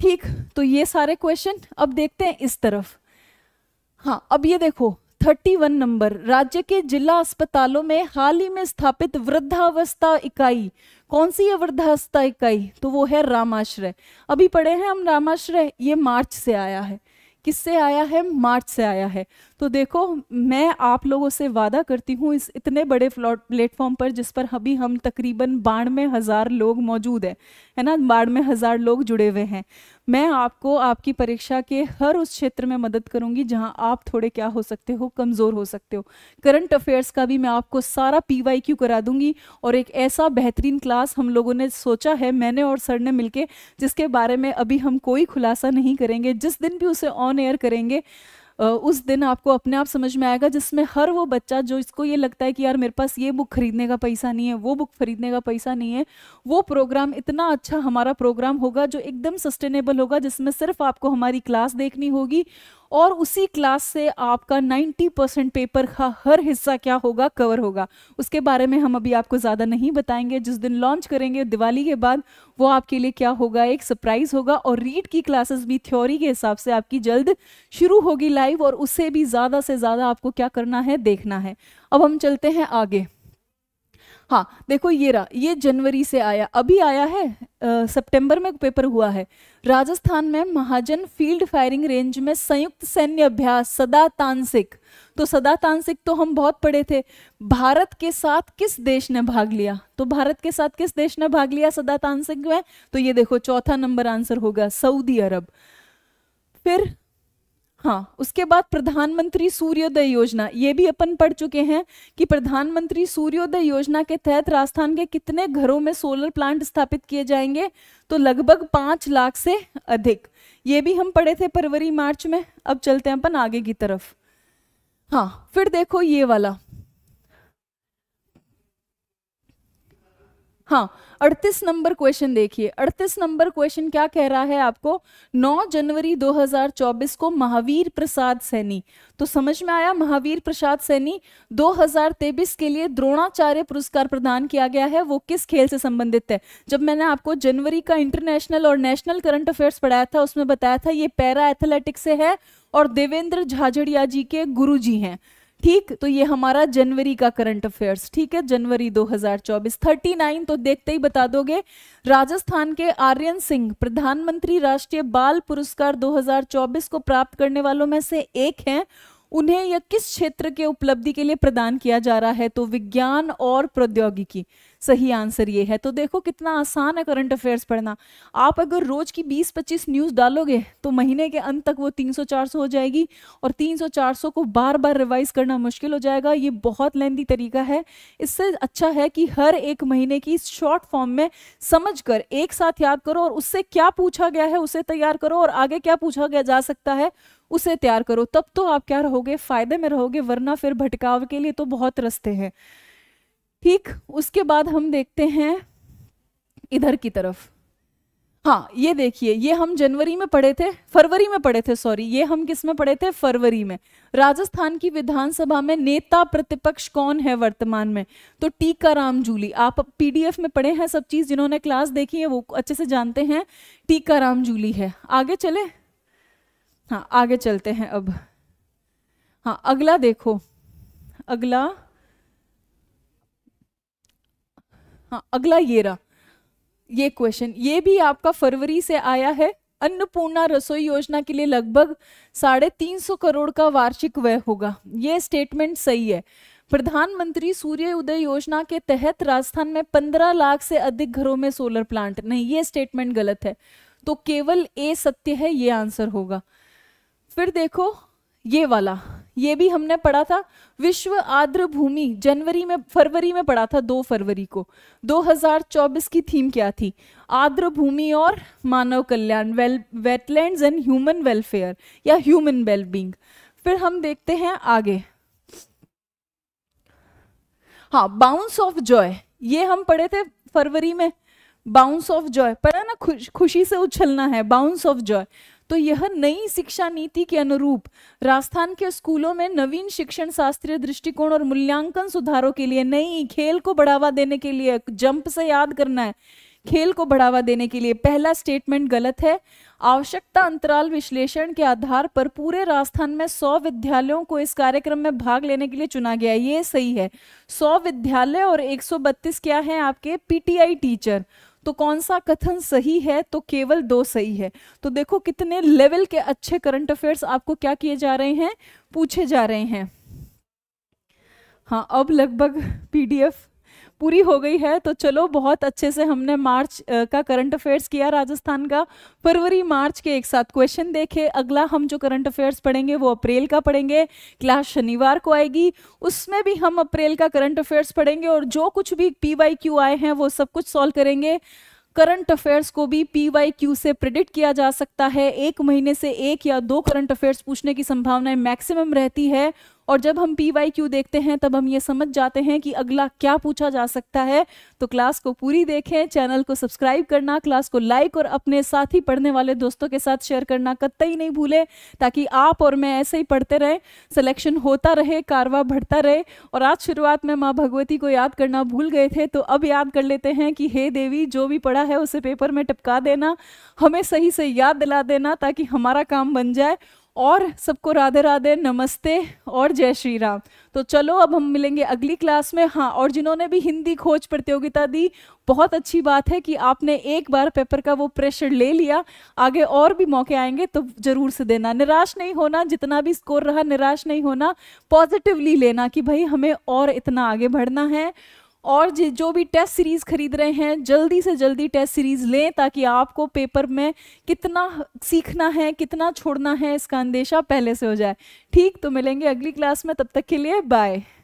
ठीक तो ये सारे क्वेश्चन अब देखते हैं इस तरफ हाँ अब ये देखो 31 नंबर राज्य के जिला अस्पतालों में हाल ही में स्थापित वृद्धावस्था इकाई कौन सी है वृद्धावस्था इकाई तो वो है रामाश्रय अभी पढ़े हैं हम रामाश्रय ये मार्च से आया है किससे आया है मार्च से आया है तो देखो मैं आप लोगों से वादा करती हूँ इस इतने बड़े प्लेटफॉर्म पर जिस पर अभी हम तकरीबन बानवे हज़ार लोग मौजूद हैं है ना बानवे हज़ार लोग जुड़े हुए हैं मैं आपको आपकी परीक्षा के हर उस क्षेत्र में मदद करूंगी जहां आप थोड़े क्या हो सकते हो कमज़ोर हो सकते हो करंट अफेयर्स का भी मैं आपको सारा पी क्यू करा दूंगी और एक ऐसा बेहतरीन क्लास हम लोगों ने सोचा है मैंने और सर ने मिलके जिसके बारे में अभी हम कोई खुलासा नहीं करेंगे जिस दिन भी उसे ऑन एयर करेंगे उस दिन आपको अपने आप समझ में आएगा जिसमें हर वो बच्चा जो इसको ये लगता है कि यार मेरे पास ये बुक खरीदने का पैसा नहीं है वो बुक खरीदने का पैसा नहीं है वो प्रोग्राम इतना अच्छा हमारा प्रोग्राम होगा जो एकदम सस्टेनेबल होगा जिसमें सिर्फ आपको हमारी क्लास देखनी होगी और उसी क्लास से आपका 90 परसेंट पेपर का हर हिस्सा क्या होगा कवर होगा उसके बारे में हम अभी आपको ज़्यादा नहीं बताएंगे जिस दिन लॉन्च करेंगे दिवाली के बाद वो आपके लिए क्या होगा एक सरप्राइज़ होगा और रीड की क्लासेस भी थ्योरी के हिसाब से आपकी जल्द शुरू होगी लाइव और उससे भी ज़्यादा से ज़्यादा आपको क्या करना है देखना है अब हम चलते हैं आगे हाँ देखो ये रहा ये जनवरी से आया अभी आया है सितंबर में पेपर हुआ है राजस्थान में महाजन फील्ड फायरिंग रेंज में संयुक्त सैन्य अभ्यास सदा तांसिक तो सदा तांसिक तो हम बहुत पढ़े थे भारत के साथ किस देश ने भाग लिया तो भारत के साथ किस देश ने भाग लिया सदा तांसिक में तो ये देखो चौथा नंबर आंसर होगा सऊदी अरब फिर हाँ उसके बाद प्रधानमंत्री सूर्योदय योजना ये भी अपन पढ़ चुके हैं कि प्रधानमंत्री सूर्योदय योजना के तहत राजस्थान के कितने घरों में सोलर प्लांट स्थापित किए जाएंगे तो लगभग पांच लाख से अधिक ये भी हम पढ़े थे फरवरी मार्च में अब चलते हैं अपन आगे की तरफ हाँ फिर देखो ये वाला हाँ अड़तीस नंबर क्वेश्चन देखिए अड़तीस नंबर क्वेश्चन क्या कह रहा है आपको 9 जनवरी 2024 को महावीर प्रसाद सैनी तो समझ में आया महावीर प्रसाद सैनी दो के लिए द्रोणाचार्य पुरस्कार प्रदान किया गया है वो किस खेल से संबंधित है जब मैंने आपको जनवरी का इंटरनेशनल और नेशनल करंट अफेयर्स पढ़ाया था उसमें बताया था ये पैरा एथलेटिक्स से है और देवेंद्र झाझड़िया जी के गुरु जी हैं ठीक तो ये हमारा जनवरी का करंट अफेयर्स ठीक है जनवरी 2024 39 तो देखते ही बता दोगे राजस्थान के आर्यन सिंह प्रधानमंत्री राष्ट्रीय बाल पुरस्कार 2024 को प्राप्त करने वालों में से एक हैं उन्हें यह किस क्षेत्र के उपलब्धि के लिए प्रदान किया जा रहा है तो विज्ञान और प्रौद्योगिकी सही आंसर ये है तो देखो कितना आसान है करंट अफेयर्स पढ़ना आप अगर रोज की 20-25 न्यूज़ डालोगे तो महीने के अंत तक वो 300-400 हो जाएगी और 300-400 को बार बार रिवाइज करना मुश्किल हो जाएगा ये बहुत लेंदी तरीका है इससे अच्छा है कि हर एक महीने की शॉर्ट फॉर्म में समझ कर एक साथ याद करो और उससे क्या पूछा गया है उसे तैयार करो और आगे क्या पूछा गया जा सकता है उसे तैयार करो तब तो आप क्या रहोगे फायदे में रहोगे वरना फिर भटकाव के लिए तो बहुत रस्ते हैं ठीक उसके बाद हम देखते हैं इधर की तरफ हाँ ये देखिए ये हम जनवरी में पढ़े थे फरवरी में पढ़े थे सॉरी ये हम किस में पढ़े थे फरवरी में राजस्थान की विधानसभा में नेता प्रतिपक्ष कौन है वर्तमान में तो टीकाराम जूली आप पीडीएफ में पढ़े हैं सब चीज जिन्होंने क्लास देखी है वो अच्छे से जानते हैं टीकाराम जूली है आगे चले हाँ आगे चलते हैं अब हाँ अगला देखो अगला हाँ अगला ये रहा ये क्वेश्चन ये भी आपका फरवरी से आया है अन्नपूर्णा रसोई योजना के लिए लगभग साढ़े तीन सौ करोड़ का वार्षिक व्यय होगा ये स्टेटमेंट सही है प्रधानमंत्री सूर्य उदय योजना के तहत राजस्थान में पंद्रह लाख से अधिक घरों में सोलर प्लांट नहीं ये स्टेटमेंट गलत है तो केवल ए सत्य है ये आंसर होगा फिर देखो ये वाला ये भी हमने पढ़ा था विश्व आर्द्र भूमि जनवरी में फरवरी में पढ़ा था दो फरवरी को 2024 की थीम क्या थी आर्द्र भूमि और मानव कल्याण well wetlands and human welfare या ह्यूमन वेलबींग फिर हम देखते हैं आगे हाँ बाउंस ऑफ जॉय ये हम पढ़े थे फरवरी में बाउंस ऑफ जॉय पढ़ा ना खुश खुशी से उछलना है बाउंस ऑफ जॉय तो यह नई शिक्षा नीति के अनुरूप राजस्थान के स्कूलों में नवीन शिक्षण शास्त्रीय दृष्टिकोण और मूल्यांकन सुधारों के लिए नई खेल को बढ़ावा देने के लिए जंप से याद करना है खेल को बढ़ावा देने के लिए पहला स्टेटमेंट गलत है आवश्यकता अंतराल विश्लेषण के आधार पर पूरे राजस्थान में सौ विद्यालयों को इस कार्यक्रम में भाग लेने के लिए चुना गया ये सही है सौ विद्यालय और 132 क्या है आपके पीटीआई टीचर तो कौन सा कथन सही है तो केवल दो सही है तो देखो कितने लेवल के अच्छे करंट अफेयर्स आपको क्या किए जा रहे हैं पूछे जा रहे हैं हाँ अब लगभग पीडीएफ पूरी हो गई है तो चलो बहुत अच्छे से हमने मार्च का करंट अफेयर्स किया राजस्थान का फरवरी मार्च के एक साथ क्वेश्चन देखे अगला हम जो करंट अफेयर्स पढ़ेंगे वो अप्रैल का पढ़ेंगे क्लास शनिवार को आएगी उसमें भी हम अप्रैल का करंट अफेयर्स पढ़ेंगे और जो कुछ भी पी वाई क्यू आए हैं वो सब कुछ सॉल्व करेंगे करंट अफेयर्स को भी पी वाई क्यू से प्रिडिक्ट किया जा सकता है एक महीने से एक या दो करंट अफेयर्स पूछने की संभावनाएं मैक्सिमम रहती है और जब हम पी वाई क्यू देखते हैं तब हम ये समझ जाते हैं कि अगला क्या पूछा जा सकता है तो क्लास को पूरी देखें चैनल को सब्सक्राइब करना क्लास को लाइक और अपने साथ ही पढ़ने वाले दोस्तों के साथ शेयर करना कतई नहीं भूलें ताकि आप और मैं ऐसे ही पढ़ते रहें सिलेक्शन होता रहे कारवा बढ़ता रहे और आज शुरुआत में माँ भगवती को याद करना भूल गए थे तो अब याद कर लेते हैं कि हे देवी जो भी पढ़ा है उसे पेपर में टपका देना हमें सही से याद दिला देना ताकि हमारा काम बन जाए और सबको राधे राधे नमस्ते और जय श्री राम तो चलो अब हम मिलेंगे अगली क्लास में हाँ और जिन्होंने भी हिंदी खोज प्रतियोगिता दी बहुत अच्छी बात है कि आपने एक बार पेपर का वो प्रेशर ले लिया आगे और भी मौके आएंगे तो ज़रूर से देना निराश नहीं होना जितना भी स्कोर रहा निराश नहीं होना पॉजिटिवली लेना कि भाई हमें और इतना आगे बढ़ना है और जो भी टेस्ट सीरीज़ खरीद रहे हैं जल्दी से जल्दी टेस्ट सीरीज़ लें ताकि आपको पेपर में कितना सीखना है कितना छोड़ना है इसका अंदेशा पहले से हो जाए ठीक तो मिलेंगे अगली क्लास में तब तक के लिए बाय